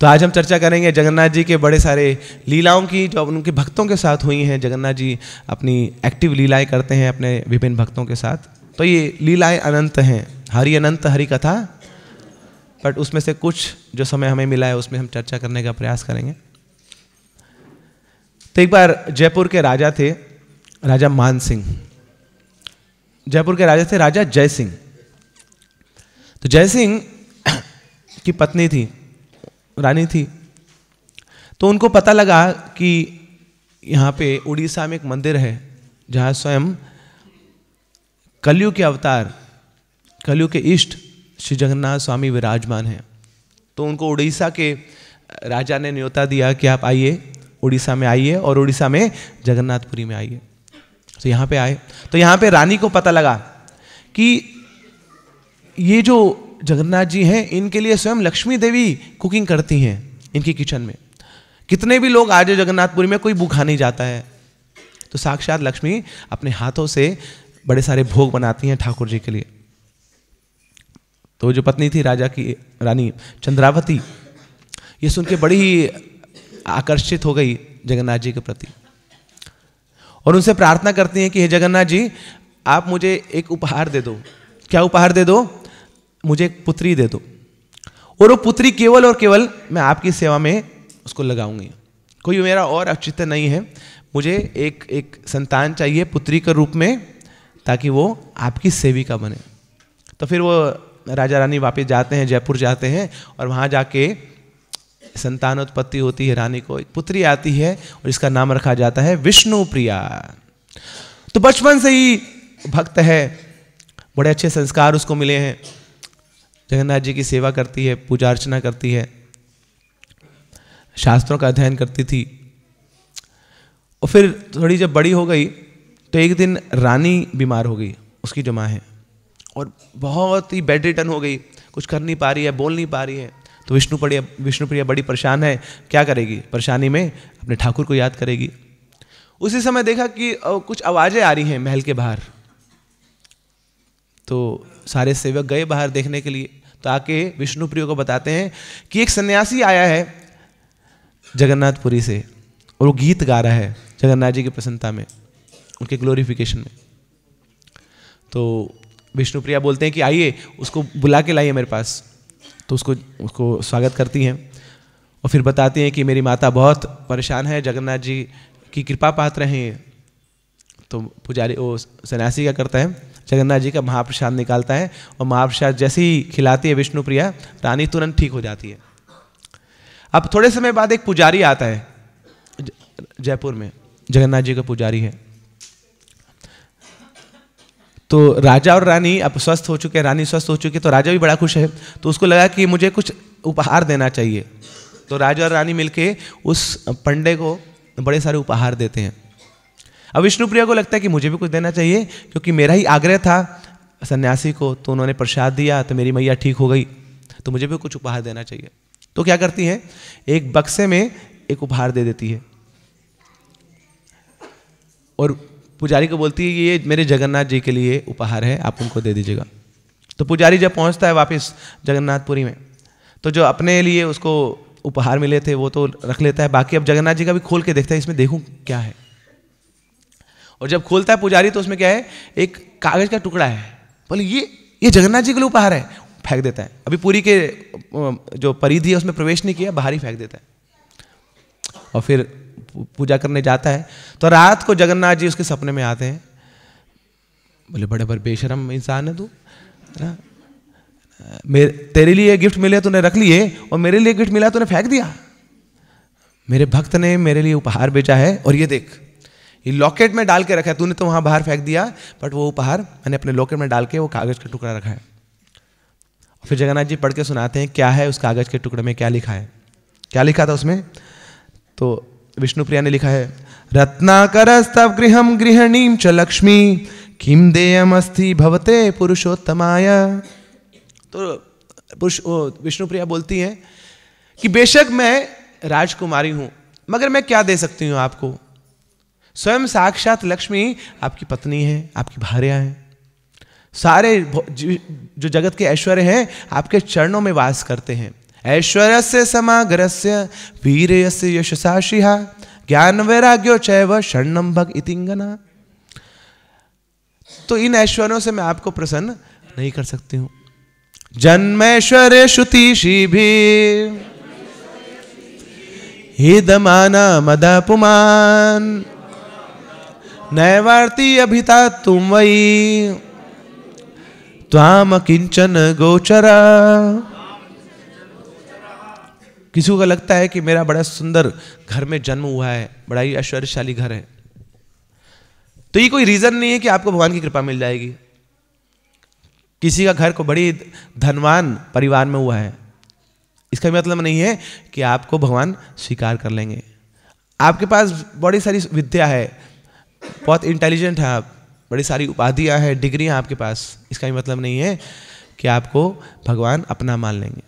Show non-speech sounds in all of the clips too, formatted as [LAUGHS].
तो आज हम चर्चा करेंगे जगन्नाथ जी के बड़े सारे लीलाओं की जो उनके भक्तों के साथ हुई हैं जगन्नाथ जी अपनी एक्टिव लीलाएं करते हैं अपने विभिन्न भक्तों के साथ तो ये लीलाएं अनंत हैं हरि अनंत हरि कथा बट उसमें से कुछ जो समय हमें मिला है उसमें हम चर्चा करने का प्रयास करेंगे तो एक बार जयपुर के राजा थे राजा मान सिंह जयपुर के राजा थे राजा जय सिंह तो जय सिंह की पत्नी थी रानी थी तो उनको पता लगा कि यहाँ पे उड़ीसा में एक मंदिर है जहाँ स्वयं कलयुग के अवतार कलयुग के इष्ट श्री जगन्नाथ स्वामी विराजमान हैं तो उनको उड़ीसा के राजा ने न्योता दिया कि आप आइए उड़ीसा में आइए और उड़ीसा में जगन्नाथपुरी में आइए तो यहाँ पे आए तो यहाँ पे रानी को पता लगा कि ये जो जगन्नाथ जी हैं इनके लिए स्वयं लक्ष्मी देवी कुकिंग करती हैं इनकी किचन में कितने भी लोग आज जगन्नाथपुरी में कोई भूखा नहीं जाता है तो साक्षात लक्ष्मी अपने हाथों से बड़े सारे भोग बनाती हैं ठाकुर जी के लिए तो जो पत्नी थी राजा की रानी चंद्रावती ये सुन के बड़ी आकर्षित हो गई जगन्नाथ जी के प्रति और उनसे प्रार्थना करती हैं कि हे जगन्नाथ जी आप मुझे एक उपहार दे दो क्या उपहार दे दो मुझे एक पुत्री दे दो और वो पुत्री केवल और केवल मैं आपकी सेवा में उसको लगाऊंगी कोई मेरा और औचित्य नहीं है मुझे एक एक संतान चाहिए पुत्री के रूप में ताकि वो आपकी सेविका बने तो फिर वो राजा रानी वापस जाते हैं जयपुर जाते हैं और वहाँ जाके संतानोत्पत्ति होती है रानी को एक पुत्री आती है और इसका नाम रखा जाता है विष्णु प्रिया तो बचपन से ही भक्त है बड़े अच्छे संस्कार उसको मिले हैं जगन्नाथ जी की सेवा करती है पूजा अर्चना करती है शास्त्रों का अध्ययन करती थी और फिर थोड़ी जब बड़ी हो गई तो एक दिन रानी बीमार हो गई उसकी जो माँ है और बहुत ही बेड रिटर्न हो गई कुछ कर नहीं पा रही है बोल नहीं पा रही है तो विष्णुप्रिया विष्णुप्रिया बड़ी परेशान है क्या करेगी परेशानी में अपने ठाकुर को याद करेगी उसी समय देखा कि कुछ आवाज़ें आ रही हैं महल के बाहर तो सारे सेवक गए बाहर देखने के लिए तो आके विष्णुप्रियो को बताते हैं कि एक सन्यासी आया है जगन्नाथपुरी से और वो गीत गा रहा है जगन्नाथ जी की प्रसन्नता में उनके ग्लोरिफिकेशन में तो विष्णुप्रिया बोलते हैं कि आइए उसको बुला के लाइए मेरे पास तो उसको उसको स्वागत करती हैं और फिर बताती हैं कि मेरी माता बहुत परेशान है जगन्नाथ जी की कृपा पात्र हैं तो पुजारी वो सन्यासी क्या करता है जगन्नाथ जी का महाप्रसाद निकालता है और महाप्रसाद जैसे ही खिलाती है विष्णु प्रिया रानी तुरंत ठीक हो जाती है अब थोड़े समय बाद एक पुजारी आता है जयपुर में जगन्नाथ जी का पुजारी है तो राजा और रानी अब स्वस्थ हो चुके हैं रानी स्वस्थ हो चुकी है तो राजा भी बड़ा खुश है तो उसको लगा कि मुझे कुछ उपहार देना चाहिए तो राजा और रानी मिलके उस पंडे को बड़े सारे उपहार देते हैं अब विष्णुप्रिया को लगता है कि मुझे भी कुछ देना चाहिए क्योंकि मेरा ही आग्रह था सन्यासी को तो उन्होंने प्रसाद दिया तो मेरी मैया ठीक हो गई तो मुझे भी कुछ उपहार देना चाहिए तो क्या करती है एक बक्से में एक उपहार दे देती है और पुजारी को बोलती है कि ये मेरे जगन्नाथ जी के लिए उपहार है आप उनको दे दीजिएगा तो पुजारी जब पहुंचता है वापस जगन्नाथपुरी में तो जो अपने लिए उसको उपहार मिले थे वो तो रख लेता है बाकी अब जगन्नाथ जी का भी खोल के देखता है इसमें देखूँ क्या है और जब खोलता है पुजारी तो उसमें क्या है एक कागज का टुकड़ा है बोले ये ये जगन्नाथ जी के लिए उपहार है फेंक देता है अभी पूरी के जो परिधि है उसमें प्रवेश नहीं किया बाहर ही फेंक देता है और फिर पूजा करने जाता है तो रात को जगन्नाथ जी उसके सपने में आते हैं बोले बड़े बड़े बेशरम इंसान है तू ना मेरे तेरे लिए गिफ्ट मिले तूने रख लिए और मेरे लिए गिफ्ट मिला तूने फेंक दिया मेरे भक्त ने मेरे लिए उपहार भेजा है और ये देख ये लॉकेट में डाल के रखा है तूने तो वहां बाहर फेंक दिया बट वो उपहार मैंने अपने लॉकेट में डाल के वो कागज़ का टुकड़ा रखा है फिर जगन्नाथ जी पढ़ के सुनाते हैं क्या है उस कागज़ के टुकड़े में क्या लिखा है क्या लिखा था उसमें तो विष्णु प्रिया ने लिखा है रत्नाकर स्तव गृह गृहणी च लक्ष्मी किम अस्थि भवते पुरुषोत्तमाय तो पुरुष विष्णुप्रिया बोलती है कि बेशक मैं राजकुमारी हूं मगर मैं क्या दे सकती हूँ आपको स्वयं साक्षात लक्ष्मी आपकी पत्नी है आपकी भार्या है सारे जो जगत के ऐश्वर्य हैं आपके चरणों में वास करते हैं ऐश्वर्य से समाग्र से वीर से यशसाशिहा ज्ञान वैराग्यो चैव शरणम भग इतिंगना तो इन ऐश्वर्यों से मैं आपको प्रसन्न नहीं कर सकती हूं जन्मैश्वर्य श्रुतिशी भी हिदमाना मदा पुमान नैवार्ति अभिता तुम वही ताम किंचन गोचरा किसी को लगता है कि मेरा बड़ा सुंदर घर में जन्म हुआ है बड़ा ही ऐश्वर्यशाली घर है तो ये कोई रीज़न नहीं है कि आपको भगवान की कृपा मिल जाएगी किसी का घर को बड़ी धनवान परिवार में हुआ है इसका मतलब नहीं है कि आपको भगवान स्वीकार कर लेंगे आपके पास बड़ी सारी विद्या है बहुत इंटेलिजेंट हैं आप बड़ी सारी उपाधियाँ हैं डिग्रियाँ आपके पास इसका भी मतलब नहीं है कि आपको भगवान अपना मान लेंगे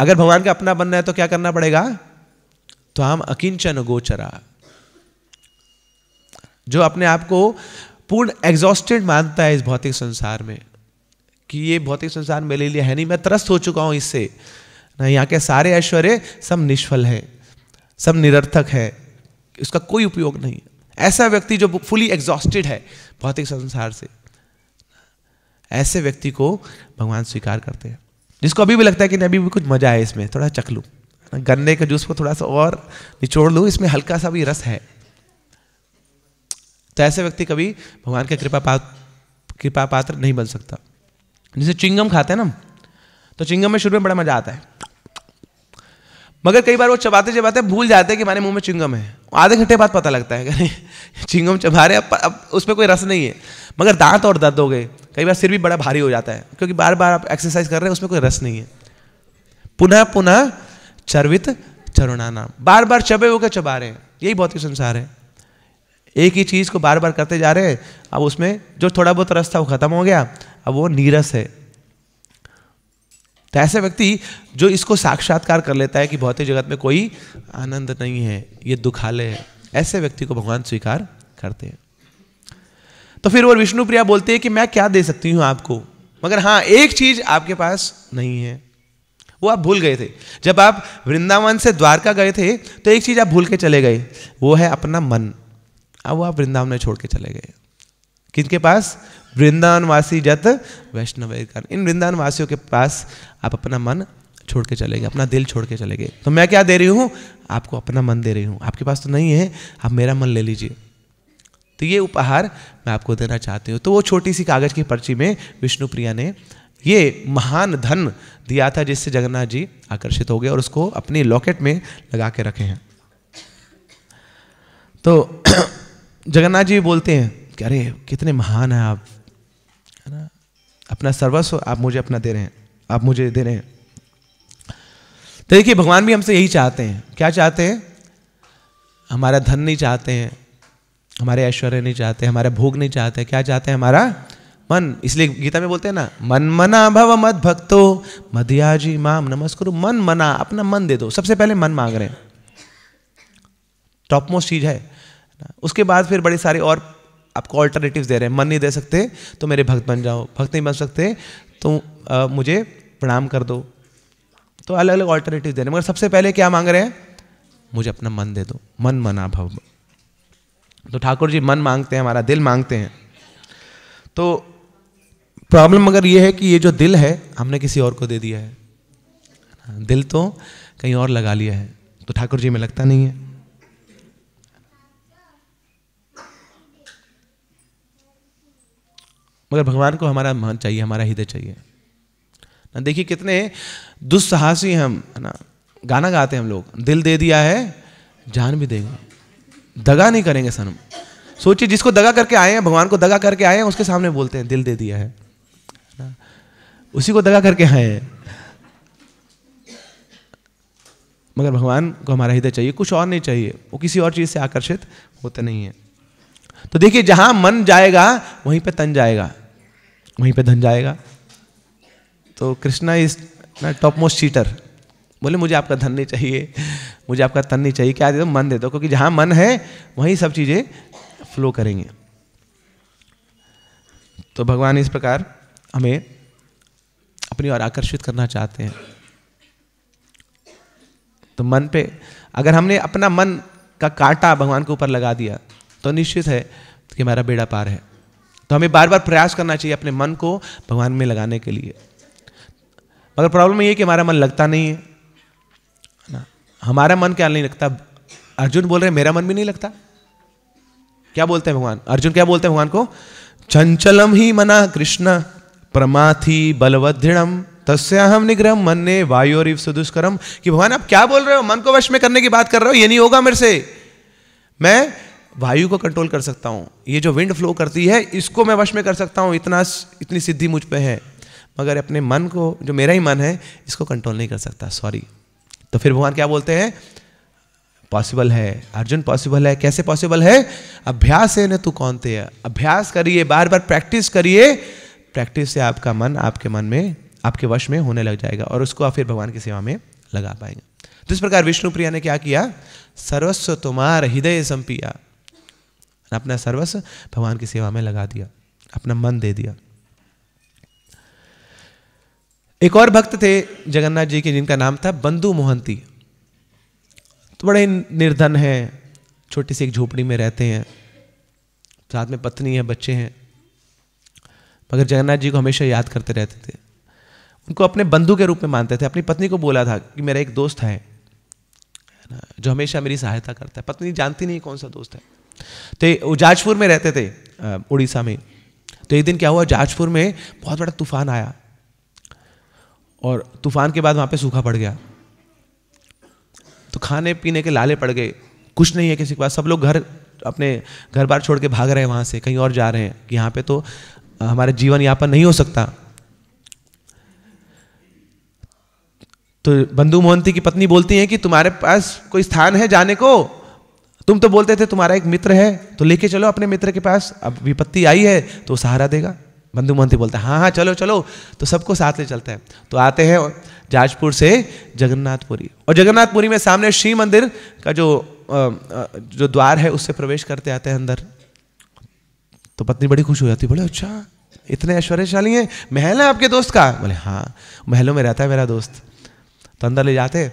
अगर भगवान का अपना बनना है तो क्या करना पड़ेगा तो हम अकिंचन गोचरा जो अपने आप को पूर्ण एग्जॉस्टेड मानता है इस भौतिक संसार में कि ये भौतिक संसार मेरे लिए है नहीं मैं त्रस्त हो चुका हूं इससे ना यहाँ के सारे ऐश्वर्य सब निष्फल है सब निरर्थक है उसका कोई उपयोग नहीं है ऐसा व्यक्ति जो फुली एग्जॉस्टेड है भौतिक संसार से ऐसे व्यक्ति को भगवान स्वीकार करते हैं जिसको अभी भी लगता है कि नहीं अभी भी कुछ मजा है इसमें थोड़ा चख लूँ गन्ने के जूस को थोड़ा सा और निचोड़ लूँ इसमें हल्का सा भी रस है तो ऐसे व्यक्ति कभी भगवान का कृपा पात्र कृपा पात्र नहीं बन सकता जैसे चिंगम खाते हैं ना तो चिंगम में शुरू में बड़ा मजा आता है मगर कई बार वो चबाते चबाते भूल जाते हैं कि हमारे मुंह में चिंगम है आधे घंटे बाद पता लगता है अरे [LAUGHS] चिंगम चबा रहे अब, अब उसमें कोई रस नहीं है मगर दांत और दर्द हो गए कई बार सिर भी बड़ा भारी हो जाता है क्योंकि बार बार आप एक्सरसाइज कर रहे हैं उसमें कोई रस नहीं है पुनः पुनः चर्वित चरुणाना बार बार चबे होकर चबा रहे हैं यही बहुत ही संसार है एक ही चीज़ को बार बार करते जा रहे हैं अब उसमें जो थोड़ा बहुत रस था वो ख़त्म हो गया अब वो नीरस है तो ऐसे व्यक्ति जो इसको साक्षात्कार कर लेता है कि भौतिक जगत में कोई आनंद नहीं है ये दुखाले है ऐसे व्यक्ति को भगवान स्वीकार करते हैं तो फिर वो विष्णु प्रिया बोलते हैं कि मैं क्या दे सकती हूँ आपको मगर हाँ एक चीज आपके पास नहीं है वो आप भूल गए थे जब आप वृंदावन से द्वारका गए थे तो एक चीज आप भूल के चले गए वो है अपना मन अब वो आप वृंदावन में छोड़ के चले गए किनके पास वृंदावनवासी जत वैष्णव इन वृंदावन वासियों के पास आप अपना मन छोड़ के चले गए अपना दिल छोड़ के चले गए तो मैं क्या दे रही हूँ आपको अपना मन दे रही हूँ आपके पास तो नहीं है आप मेरा मन ले लीजिए तो ये उपहार मैं आपको देना चाहती हूँ तो वो छोटी सी कागज़ की पर्ची में विष्णु प्रिया ने ये महान धन दिया था जिससे जगन्नाथ जी आकर्षित हो गए और उसको अपनी लॉकेट में लगा के रखे हैं तो [CLEARS THROAT] जगन्नाथ जी बोलते हैं कि अरे कितने महान हैं आप अपना सर्वस्व आप मुझे अपना दे रहे हैं आप मुझे दे रहे हैं तो देखिए भगवान भी हमसे यही चाहते हैं क्या चाहते हैं हमारा धन नहीं चाहते हैं हमारे ऐश्वर्य नहीं चाहते हमारे भोग नहीं चाहते क्या चाहते हैं हमारा मन इसलिए गीता में बोलते हैं ना मन मना भव मद भक्तो मध्या जी माम नमस्कार मन मना अपना मन दे दो सबसे पहले मन मांग रहे हैं टॉप मोस्ट चीज है उसके बाद फिर बड़े सारे और आपको ऑल्टरनेटिव दे रहे हैं मन नहीं दे सकते तो मेरे भक्त बन जाओ भक्त नहीं बन सकते तो आ, मुझे प्रणाम कर दो तो अलग अलग ऑल्टरनेटिव दे रहे हैं मगर सबसे पहले क्या मांग रहे हैं मुझे अपना मन दे दो मन मना भव तो ठाकुर जी मन मांगते हैं हमारा दिल मांगते हैं तो प्रॉब्लम अगर ये है कि ये जो दिल है हमने किसी और को दे दिया है दिल तो कहीं और लगा लिया है तो ठाकुर जी में लगता नहीं है मगर भगवान को हमारा मन चाहिए हमारा हृदय चाहिए ना देखिए कितने दुस्साहसी हम है ना गाना गाते हैं हम लोग दिल दे दिया है जान भी देगा दगा नहीं करेंगे सनम सोचिए जिसको दगा करके आए हैं भगवान को दगा करके आए हैं उसके सामने बोलते हैं दिल दे दिया है ना उसी को दगा करके आए हैं मगर भगवान को हमारा हृदय चाहिए कुछ और नहीं चाहिए वो किसी और चीज़ से आकर्षित होते नहीं है तो देखिए जहाँ मन जाएगा वहीं पर तन जाएगा वहीं पे धन जाएगा तो Krishna is top most cheater बोले मुझे आपका धन नहीं चाहिए मुझे आपका तन नहीं चाहिए क्या दे दो मन दे दो क्योंकि जहाँ मन है वहीं सब चीज़ें फ्लो करेंगे तो भगवान इस प्रकार हमें अपनी ओर आकर्षित करना चाहते हैं तो मन पे अगर हमने अपना मन का कांटा भगवान के ऊपर लगा दिया तो निश्चित है कि हमारा बेड़ा पार है तो हमें बार बार प्रयास करना चाहिए अपने मन को भगवान में लगाने के लिए मगर प्रॉब्लम ये कि हमारा मन लगता नहीं है ना हमारा मन क्या नहीं लगता अर्जुन बोल रहे मेरा मन भी नहीं लगता क्या बोलते हैं भगवान अर्जुन क्या बोलते हैं भगवान को चंचलम ही मना कृष्ण प्रमाथी बलवधृणम तस्याहम निग्रह मन ने वायु और सुदुष्करम कि भगवान आप क्या बोल रहे हो मन को वश में करने की बात कर रहे हो ये नहीं होगा मेरे से मैं वायु को कंट्रोल कर सकता हूँ ये जो विंड फ्लो करती है इसको मैं वश में कर सकता हूँ इतना इतनी सिद्धि मुझ पर है मगर अपने मन को जो मेरा ही मन है इसको कंट्रोल नहीं कर सकता सॉरी तो फिर भगवान क्या बोलते हैं पॉसिबल है अर्जुन पॉसिबल है कैसे पॉसिबल है अभ्यास है ना तू कौन ते अभ्यास करिए बार बार प्रैक्टिस करिए प्रैक्टिस से आपका मन आपके मन में आपके वश में होने लग जाएगा और उसको आप फिर भगवान की सेवा में लगा पाएंगे तो इस प्रकार विष्णुप्रिया ने क्या किया सर्वस्व तुम्हार हृदय संपिया अपना सर्वस्व भगवान की सेवा में लगा दिया अपना मन दे दिया एक और भक्त थे जगन्नाथ जी के जिनका नाम था बंधु मोहंती तो बड़े निर्धन हैं छोटी सी एक झोपड़ी में रहते हैं साथ में पत्नी है बच्चे हैं मगर जगन्नाथ जी को हमेशा याद करते रहते थे उनको अपने बंधु के रूप में मानते थे अपनी पत्नी को बोला था कि मेरा एक दोस्त है जो हमेशा मेरी सहायता करता है पत्नी जानती नहीं कौन सा दोस्त है तो जाजपुर में रहते थे उड़ीसा में तो एक दिन क्या हुआ जाजपुर में बहुत बड़ा तूफान आया और तूफान के बाद वहाँ पे सूखा पड़ गया तो खाने पीने के लाले पड़ गए कुछ नहीं है किसी के पास सब लोग घर अपने घर बार छोड़ के भाग रहे हैं वहाँ से कहीं और जा रहे हैं कि यहाँ पे तो हमारे जीवन यापन नहीं हो सकता तो बंधु मोहंती की पत्नी बोलती हैं कि तुम्हारे पास कोई स्थान है जाने को तुम तो बोलते थे तुम्हारा एक मित्र है तो लेके चलो अपने मित्र के पास अब विपत्ति आई है तो सहारा देगा बंधु मोहंती बोलता है हाँ हाँ चलो चलो तो सबको साथ ले चलते हैं तो आते हैं जाजपुर से जगन्नाथपुरी और जगन्नाथपुरी में सामने श्री मंदिर का जो जो द्वार है उससे प्रवेश करते आते हैं अंदर तो पत्नी बड़ी खुश हो जाती बोले अच्छा इतने ऐश्वर्यशाली हैं महल है आपके दोस्त का बोले हाँ महलों में रहता है मेरा दोस्त तो अंदर ले जाते हैं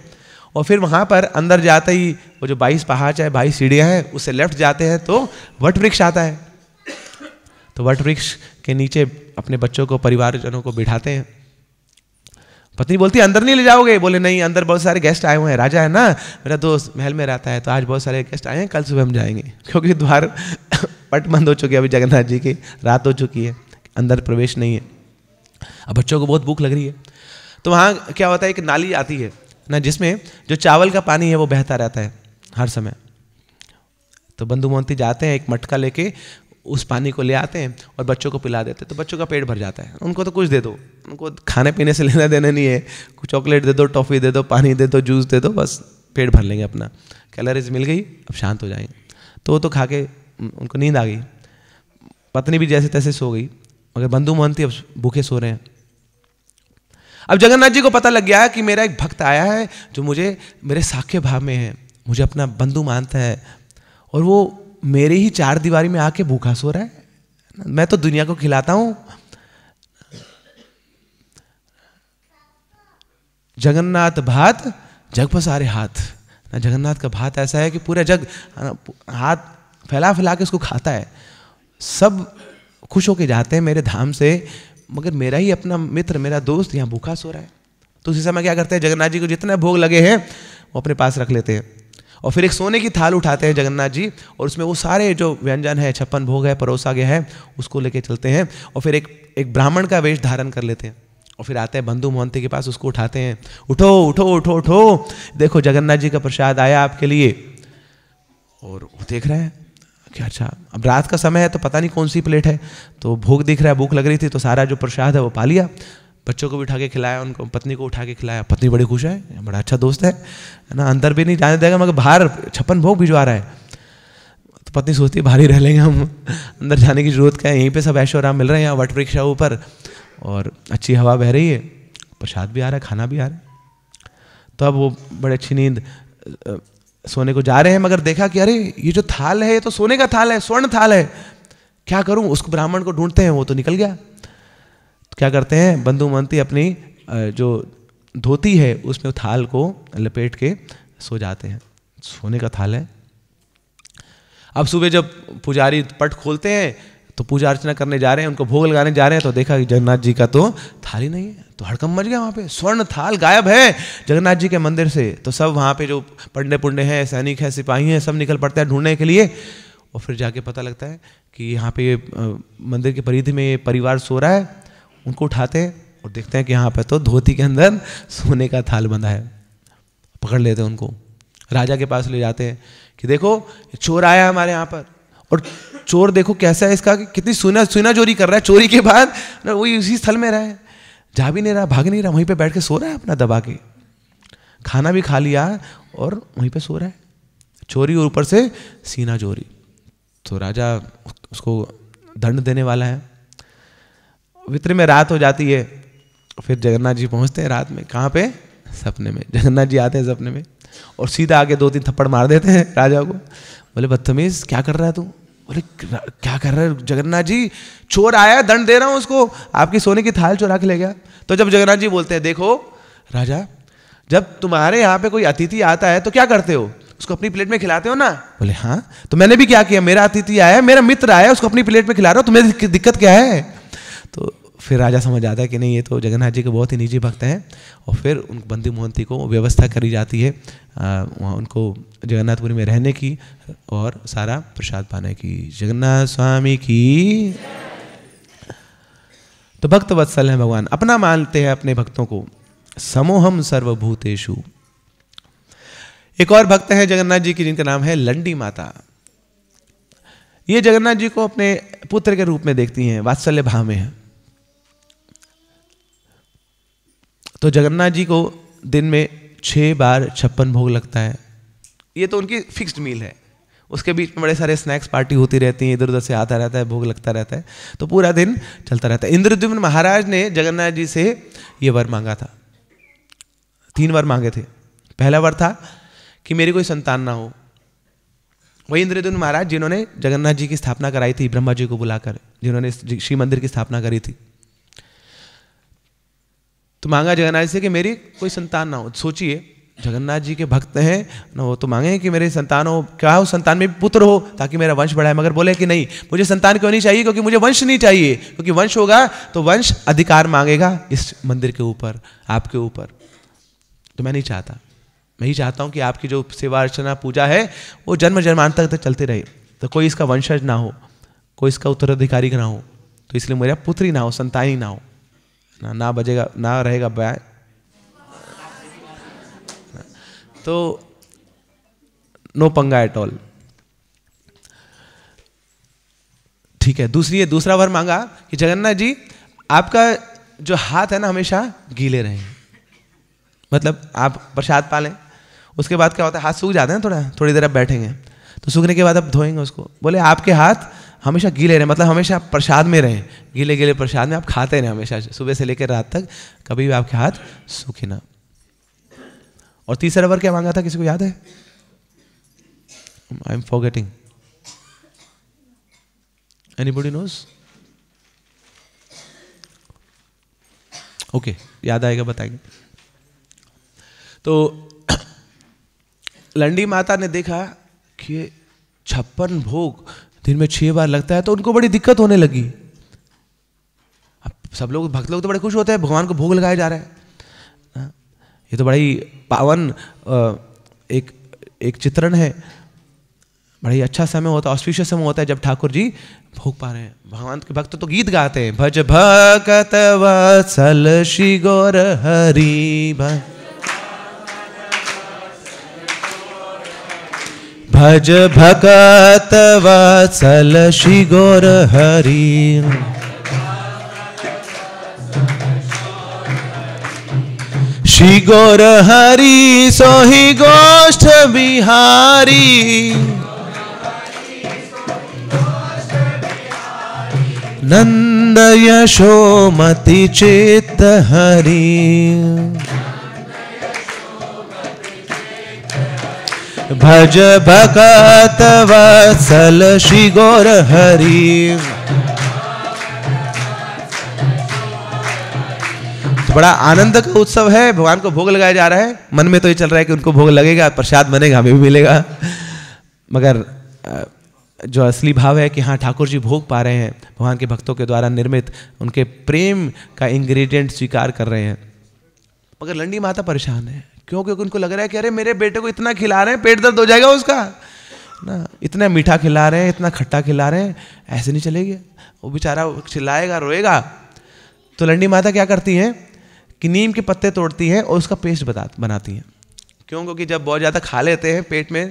और फिर वहाँ पर अंदर जाते ही वो जो बाईस पहाड़ है बाईस सीढ़ियाँ हैं उससे लेफ्ट जाते हैं तो वट वृक्ष आता है तो वट वृक्ष के नीचे अपने बच्चों को परिवारजनों को बिठाते हैं पत्नी बोलती है अंदर नहीं ले जाओगे बोले नहीं अंदर बहुत सारे गेस्ट आए हुए हैं राजा है ना मेरा दोस्त महल में रहता है तो आज बहुत सारे गेस्ट आए हैं कल सुबह हम जाएंगे [LAUGHS] क्योंकि द्वार [LAUGHS] पट बंद हो चुके अभी जगन्नाथ जी की रात हो चुकी है अंदर प्रवेश नहीं है अब बच्चों को बहुत भूख लग रही है तो वहाँ क्या होता है एक नाली आती है ना जिसमें जो चावल का पानी है वो बहता रहता है हर समय तो बंधु मोहंती जाते हैं एक मटका लेके उस पानी को ले आते हैं और बच्चों को पिला देते हैं तो बच्चों का पेट भर जाता है उनको तो कुछ दे दो उनको खाने पीने से लेना देना नहीं है कुछ चॉकलेट दे दो टॉफ़ी दे दो पानी दे दो जूस दे दो बस पेट भर लेंगे अपना कैलरीज मिल गई अब शांत हो जाएंगे तो वो तो खा के उनको नींद आ गई पत्नी भी जैसे तैसे सो गई मगर बंधु मोहंती अब भूखे सो रहे हैं अब जगन्नाथ जी को पता लग गया है कि मेरा एक भक्त आया है जो मुझे मेरे साख्य भाव में है मुझे अपना बंधु मानता है और वो मेरे ही चार दीवारी में आके भूखा सो रहा है मैं तो दुनिया को खिलाता हूं जगन्नाथ भात जग पसारे हाथ ना जगन्नाथ का भात ऐसा है कि पूरा जग हाथ फैला फैला के उसको खाता है सब खुश होके जाते हैं मेरे धाम से मगर मेरा ही अपना मित्र मेरा दोस्त यहाँ भूखा सो रहा है तो उसी समय क्या करते हैं जगन्नाथ जी को जितने भोग लगे हैं वो अपने पास रख लेते हैं और फिर एक सोने की थाल उठाते हैं जगन्नाथ जी और उसमें वो सारे जो व्यंजन है छप्पन भोग है परोसा गया है उसको लेके चलते हैं और फिर एक एक ब्राह्मण का वेश धारण कर लेते हैं और फिर आते हैं बंधु मोहंती के पास उसको उठाते हैं उठो उठो उठो उठो देखो जगन्नाथ जी का प्रसाद आया आपके लिए और वो देख रहे हैं क्या अच्छा अब रात का समय है तो पता नहीं कौन सी प्लेट है तो भूख दिख रहा है भूख लग रही थी तो सारा जो प्रसाद है वो पा लिया बच्चों को भी उठा के खिलाया उनको पत्नी को उठा के खिलाया पत्नी बड़ी खुश है बड़ा अच्छा दोस्त है है ना अंदर भी नहीं जाने देगा मगर बाहर छप्पन भोग भिजवा रहा है तो पत्नी सोचती है बाहर ही रह लेंगे हम अंदर जाने की जरूरत क्या है यहीं पर सब ऐशो आराम मिल रहे हैं वट वृक्ष है ऊपर और अच्छी हवा बह रही है प्रसाद भी आ रहा है खाना भी आ रहा है तो अब वो बड़ी अच्छी नींद सोने को जा रहे हैं मगर देखा कि अरे ये जो थाल है ये तो सोने का थाल है स्वर्ण थाल है क्या करूं उसको ब्राह्मण को ढूंढते हैं वो तो निकल गया तो क्या करते हैं बंधु मंती अपनी जो धोती है उसमें थाल को लपेट के सो जाते हैं सोने का थाल है अब सुबह जब पुजारी पट खोलते हैं तो पूजा अर्चना करने जा रहे हैं उनको भोग लगाने जा रहे हैं तो देखा कि जगन्नाथ जी का तो थाली नहीं है तो हड़कम मच गया वहाँ पे स्वर्ण थाल गायब है जगन्नाथ जी के मंदिर से तो सब वहाँ पे जो पंडे पुंडे हैं सैनिक हैं सिपाही हैं सब निकल पड़ते हैं ढूंढने के लिए और फिर जाके पता लगता है कि यहाँ पे मंदिर के परिधि में परिवार सो रहा है उनको उठाते हैं और देखते हैं कि यहाँ पर तो धोती के अंदर सोने का थाल बंधा है पकड़ लेते हैं उनको राजा के पास ले जाते हैं कि देखो चोर आया हमारे यहाँ पर और चोर देखो कैसा है इसका कि कितनी सुना सुना चोरी कर रहा है चोरी के बाद वही उसी स्थल में रहा है जा भी नहीं रहा भाग नहीं रहा वहीं पे बैठ के सो रहा है अपना दबा के खाना भी खा लिया और वहीं पे सो रहा है चोरी और ऊपर से सीना चोरी तो राजा उसको दंड देने वाला है वित्र में रात हो जाती है फिर जगन्नाथ जी पहुँचते हैं रात में कहाँ पे सपने में जगन्नाथ जी आते हैं सपने में और सीधा आगे दो तीन थप्पड़ मार देते हैं राजा को बोले बदतमीज़ क्या कर रहा है तू बोले क्या कर रहे जगन्नाथ जी चोर आया दंड दे रहा हूं उसको आपकी सोने की थाल चोरा के ले गया तो जब जगन्नाथ जी बोलते हैं देखो राजा जब तुम्हारे यहाँ पे कोई अतिथि आता है तो क्या करते हो उसको अपनी प्लेट में खिलाते हो ना बोले हाँ तो मैंने भी क्या किया मेरा अतिथि आया मेरा मित्र आया उसको अपनी प्लेट में खिला रहा हो तुम्हें दिक्कत क्या है फिर राजा समझ आता है कि नहीं ये तो जगन्नाथ जी के बहुत ही निजी भक्त हैं और फिर उन बंदी मोहंती को व्यवस्था करी जाती है वहाँ उनको जगन्नाथपुरी में रहने की और सारा प्रसाद पाने की जगन्नाथ स्वामी की तो भक्त वत्सल हैं भगवान अपना मानते हैं अपने भक्तों को समोहम सर्वभूतेशु एक और भक्त हैं जगन्नाथ जी की जिनका नाम है लंडी माता ये जगन्नाथ जी को अपने पुत्र के रूप में देखती हैं वात्सल्य भाव में हैं तो जगन्नाथ जी को दिन में छः बार छप्पन भोग लगता है ये तो उनकी फिक्स्ड मील है उसके बीच में बड़े सारे स्नैक्स पार्टी होती रहती हैं इधर उधर से आता रहता है भोग लगता रहता है तो पूरा दिन चलता रहता है इंद्रद्युम्न महाराज ने जगन्नाथ जी से ये वर मांगा था तीन वर मांगे थे पहला वर था कि मेरी कोई संतान ना हो वही इंद्रद्युम्न महाराज जिन्होंने जगन्नाथ जी की स्थापना कराई थी ब्रह्मा जी को बुलाकर जिन्होंने शिव मंदिर की स्थापना करी थी तो मांगा जगन्नाथ जी से कि मेरी कोई संतान ना हो सोचिए जगन्नाथ जी के भक्त हैं ना वो तो मांगे कि मेरे संतान हो क्या हो संतान में पुत्र हो ताकि मेरा वंश बढ़ाए मगर बोले कि नहीं मुझे संतान क्यों नहीं चाहिए क्योंकि मुझे वंश नहीं चाहिए क्योंकि वंश होगा तो वंश अधिकार मांगेगा इस मंदिर के ऊपर आपके ऊपर तो मैं नहीं चाहता मैं ही चाहता हूँ कि आपकी जो सेवा अर्चना पूजा है वो जन्म जन्मांतर तक चलते रहे तो कोई इसका वंशज ना हो कोई इसका उत्तराधिकारी ना हो तो इसलिए मेरा पुत्री ना हो संतान ही ना हो ना ना बजेगा ना रहेगा बै तो नो पंगा एट ऑल ठीक है दूसरी है दूसरा वर मांगा कि जगन्नाथ जी आपका जो हाथ है ना हमेशा गीले रहे मतलब आप प्रसाद पालें उसके बाद क्या होता है हाथ सूख जाते हैं थोड़ा थोड़ी देर आप बैठेंगे तो सूखने के बाद आप धोएंगे उसको बोले आपके हाथ हमेशा गीले रहें मतलब हमेशा प्रसाद में रहें गीले गीले प्रसाद में आप खाते रहें हमेशा सुबह से लेकर रात तक कभी भी आपके हाथ सूखे ना और तीसरा वर क्या मांगा था किसी को याद है I am forgetting anybody knows okay याद आएगा बताएंगे तो [CLEARS THROAT] लंडी माता ने देखा कि छप्पन भोग दिन तो में छः बार लगता है तो उनको बड़ी दिक्कत होने लगी अब सब लोग भक्त लोग तो बड़े खुश होते हैं भगवान को भोग लगाया जा रहा है हाँ, ये तो बड़ा ही पावन एक एक चित्रण है बड़ा ही अच्छा समय होता है ऑस्पिशियस समय होता है जब ठाकुर जी भोग पा रहे हैं भगवान के भक्त तो गीत गाते हैं भज भगत वत्सल श्री गौर हरि भज भगत वत्सल श्री गौर हरि श्री गौर हरि सोहि गोष्ठ बिहारी नंद यशोमति चेत हरी भज भगत वत्सल श्री गौर हरि तो बड़ा आनंद का उत्सव है भगवान को भोग लगाया जा रहा है मन में तो ये चल रहा है कि उनको भोग लगेगा प्रसाद बनेगा हमें भी मिलेगा मगर जो असली भाव है कि हाँ ठाकुर जी भोग पा रहे हैं भगवान के भक्तों के द्वारा निर्मित उनके प्रेम का इंग्रेडिएंट स्वीकार कर रहे हैं मगर लंडी माता परेशान है क्यों क्योंकि उनको लग रहा है कि अरे मेरे बेटे को इतना खिला रहे हैं पेट दर्द हो जाएगा उसका ना इतना मीठा खिला रहे हैं इतना खट्टा खिला रहे हैं ऐसे नहीं चलेगी वो बेचारा चिल्लाएगा रोएगा तो लंडी माता क्या करती हैं कि नीम के पत्ते तोड़ती हैं और उसका पेस्ट बता बनाती हैं क्यों क्योंकि जब बहुत ज़्यादा खा लेते हैं पेट में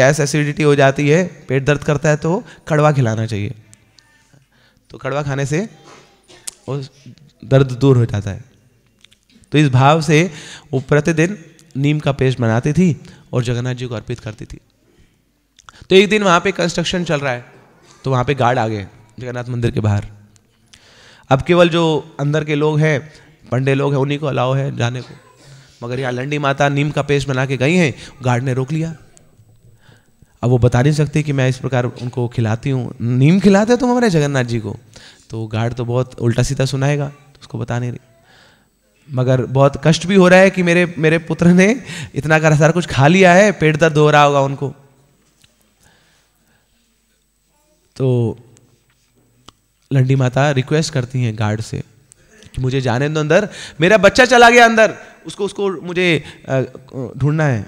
गैस एसिडिटी हो जाती है पेट दर्द करता है तो कड़वा खिलाना चाहिए तो कड़वा खाने से उस दर्द दूर हो जाता है तो इस भाव से वो प्रतिदिन नीम का पेस्ट बनाती थी और जगन्नाथ जी को अर्पित करती थी तो एक दिन वहाँ पे कंस्ट्रक्शन चल रहा है तो वहाँ पे गार्ड आ गए जगन्नाथ मंदिर के बाहर अब केवल जो अंदर के लोग हैं पंडे लोग हैं उन्हीं को अलाव है जाने को मगर यहाँ लंडी माता नीम का पेस्ट बना के गई हैं गार्ड ने रोक लिया अब वो बता नहीं सकती कि मैं इस प्रकार उनको खिलाती हूँ नीम खिलाते हो तुम हमारे जगन्नाथ जी को तो गार्ड तो बहुत उल्टा सीधा सुनाएगा तो उसको बता नहीं रही मगर बहुत कष्ट भी हो रहा है कि मेरे मेरे पुत्र ने इतना का सारा कुछ खा लिया है पेट दर्द हो रहा होगा उनको तो लंडी माता रिक्वेस्ट करती हैं गार्ड से कि मुझे जाने दो अंदर मेरा बच्चा चला गया अंदर उसको उसको मुझे ढूंढना है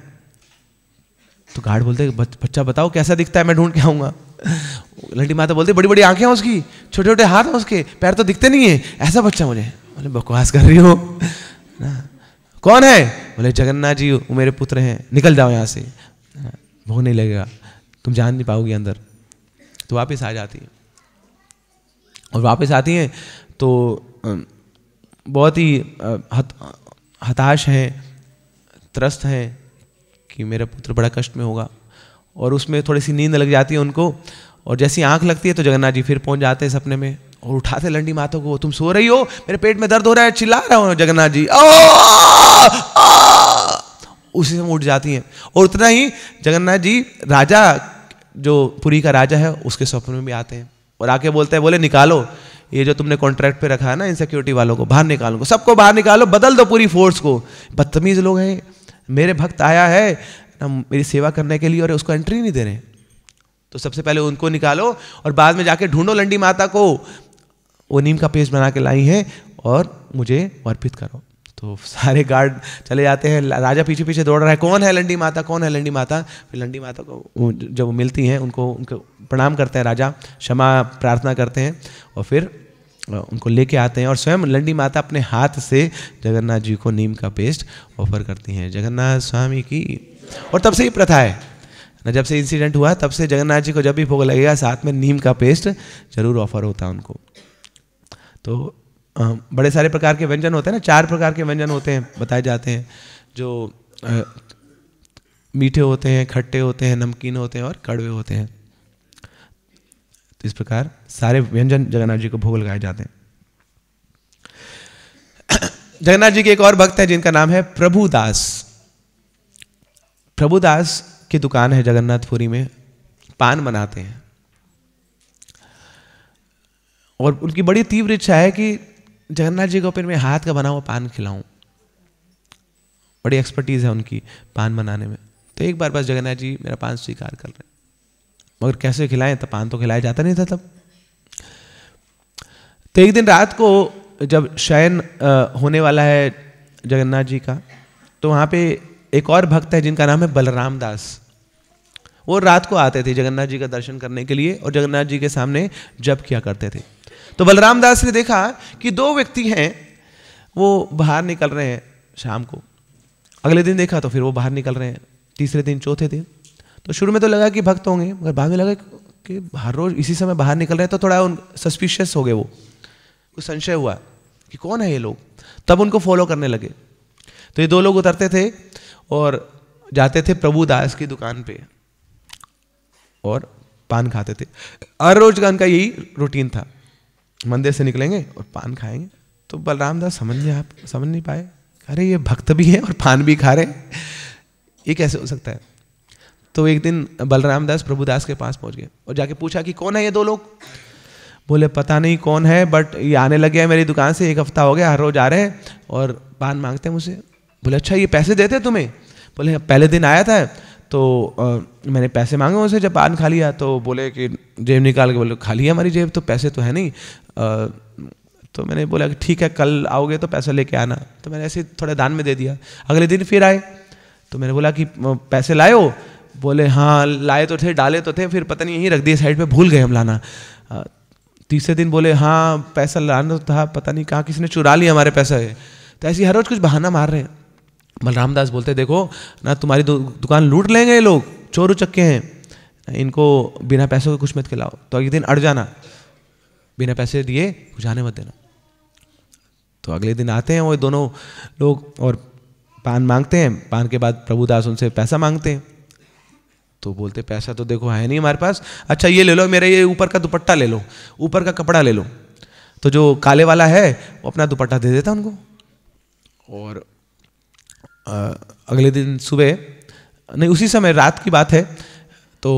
तो गार्ड बोलते बच्चा बताओ कैसा दिखता है मैं ढूंढ के आऊंगा लंडी माता बोलते बड़ी बड़ी आंखें हैं उसकी छोटे छोटे हाथ हैं उसके पैर तो दिखते नहीं है ऐसा बच्चा मुझे बोले बकवास कर रही हो ना कौन है बोले जगन्नाथ जी वो मेरे पुत्र हैं निकल जाओ यहाँ से भोग नहीं लगेगा तुम जान नहीं पाओगी अंदर तो वापस आ जाती है और वापस आती हैं तो बहुत ही हत, हताश हैं त्रस्त हैं कि मेरा पुत्र बड़ा कष्ट में होगा और उसमें थोड़ी सी नींद लग जाती है उनको और जैसी आंख लगती है तो जगन्नाथ जी फिर पहुंच जाते हैं सपने में और उठाते लंडी मातों को तुम सो रही हो मेरे पेट में दर्द हो रहा है चिल्ला रहा हूँ जगन्नाथ जी ओ, उसी से उठ जाती हैं और उतना ही जगन्नाथ जी राजा जो पुरी का राजा है उसके स्वप्न में भी आते हैं और आके बोलते हैं बोले निकालो ये जो तुमने कॉन्ट्रैक्ट पे रखा है ना इन सिक्योरिटी वालों को बाहर निकालो सबको बाहर निकालो बदल दो पूरी फोर्स को बदतमीज़ लोग हैं मेरे भक्त आया है ना मेरी सेवा करने के लिए और उसको एंट्री नहीं दे रहे तो सबसे पहले उनको निकालो और बाद में जाके ढूंढो लंडी माता को वो नीम का पेस्ट बना के लाई है और मुझे अर्पित करो तो सारे गार्ड चले जाते हैं राजा पीछे पीछे दौड़ रहा है कौन है लंडी माता कौन है लंडी माता फिर लंडी माता को जब वो मिलती हैं उनको उनको प्रणाम करते हैं राजा क्षमा प्रार्थना करते हैं और फिर उनको लेके आते हैं और स्वयं लंडी माता अपने हाथ से जगन्नाथ जी को नीम का पेस्ट ऑफर करती हैं जगन्नाथ स्वामी की और तब से ही प्रथा है ना जब से इंसिडेंट हुआ तब से जगन्नाथ जी को जब भी भोग लगेगा साथ में नीम का पेस्ट जरूर ऑफर होता है उनको तो बड़े सारे प्रकार के व्यंजन होते हैं ना चार प्रकार के व्यंजन होते हैं बताए जाते हैं जो आ, मीठे होते हैं खट्टे होते हैं नमकीन होते हैं और कड़वे होते हैं तो इस प्रकार सारे व्यंजन जगन्नाथ जी को भोग लगाए जाते हैं [COUGHS] जगन्नाथ जी के एक और भक्त हैं जिनका नाम है प्रभुदास प्रभुदास की दुकान है जगन्नाथपुरी में पान बनाते हैं और उनकी बड़ी तीव्र इच्छा है कि जगन्नाथ जी को फिर मैं हाथ का बना हुआ पान खिलाऊं बड़ी एक्सपर्टीज़ है उनकी पान बनाने में तो एक बार बस जगन्नाथ जी मेरा पान स्वीकार कर रहे हैं मगर कैसे खिलाएं तब पान तो खिलाया जाता नहीं था तब तो एक दिन रात को जब शयन होने वाला है जगन्नाथ जी का तो वहाँ पे एक और भक्त है जिनका नाम है बलराम दास वो रात को आते थे जगन्नाथ जी का दर्शन करने के लिए और जगन्नाथ जी के सामने जप किया करते थे तो बलराम दास ने देखा कि दो व्यक्ति हैं वो बाहर निकल रहे हैं शाम को अगले दिन देखा तो फिर वो बाहर निकल रहे हैं तीसरे दिन चौथे दिन तो शुरू में तो लगा कि भक्त होंगे मगर बाद में लगा कि हर रोज इसी समय बाहर निकल रहे हैं तो थोड़ा उन सस्पिशियस हो गए वो कुछ संशय हुआ कि कौन है ये लोग तब उनको फॉलो करने लगे तो ये दो लोग उतरते थे और जाते थे प्रभु दास की दुकान पे और पान खाते थे हर रोज का उनका यही रूटीन था मंदिर से निकलेंगे और पान खाएंगे तो बलराम दास समझ नहीं आप समझ नहीं पाए अरे ये भक्त भी है और पान भी खा रहे ये कैसे हो सकता है तो एक दिन बलराम दास प्रभुदास के पास पहुंच गए और जाके पूछा कि कौन है ये दो लोग बोले पता नहीं कौन है बट ये आने लगे हैं मेरी दुकान से एक हफ्ता हो गया हर रोज आ रहे हैं और पान मांगते हैं मुझसे बोले अच्छा ये पैसे देते तुम्हें बोले हाँ, पहले दिन आया था तो आ, मैंने पैसे मांगे उनसे जब पान खा लिया तो बोले कि जेब निकाल के बोले खा लिया हमारी जेब तो पैसे तो है नहीं तो मैंने बोला कि ठीक है कल आओगे तो पैसा लेके आना तो मैंने ऐसे थोड़े दान में दे दिया अगले दिन फिर आए तो मैंने बोला कि पैसे लाए हो बोले हाँ लाए तो थे डाले तो थे फिर पता नहीं यहीं रख दिए साइड पे भूल गए हम लाना तीसरे दिन बोले हाँ पैसा लाना तो था पता नहीं कहाँ किसी ने चुरा लिया हमारे पैसे तो ऐसे हर रोज़ कुछ बहाना मार रहे हैं बलराम दास बोलते देखो ना तुम्हारी दु, दुकान लूट लेंगे ये लोग चोर उचक्के हैं इनको बिना पैसों के कुछ मत खिलाओ तो एक दिन अड़ जाना बिना पैसे दिए जाने मत देना तो अगले दिन आते हैं वो दोनों लोग और पान मांगते हैं पान के बाद प्रभुदास उनसे पैसा मांगते हैं तो बोलते पैसा तो देखो है नहीं हमारे पास अच्छा ये ले लो मेरे ये ऊपर का दुपट्टा ले लो ऊपर का कपड़ा ले लो तो जो काले वाला है वो अपना दुपट्टा दे देता उनको और आ, अगले दिन सुबह नहीं उसी समय रात की बात है तो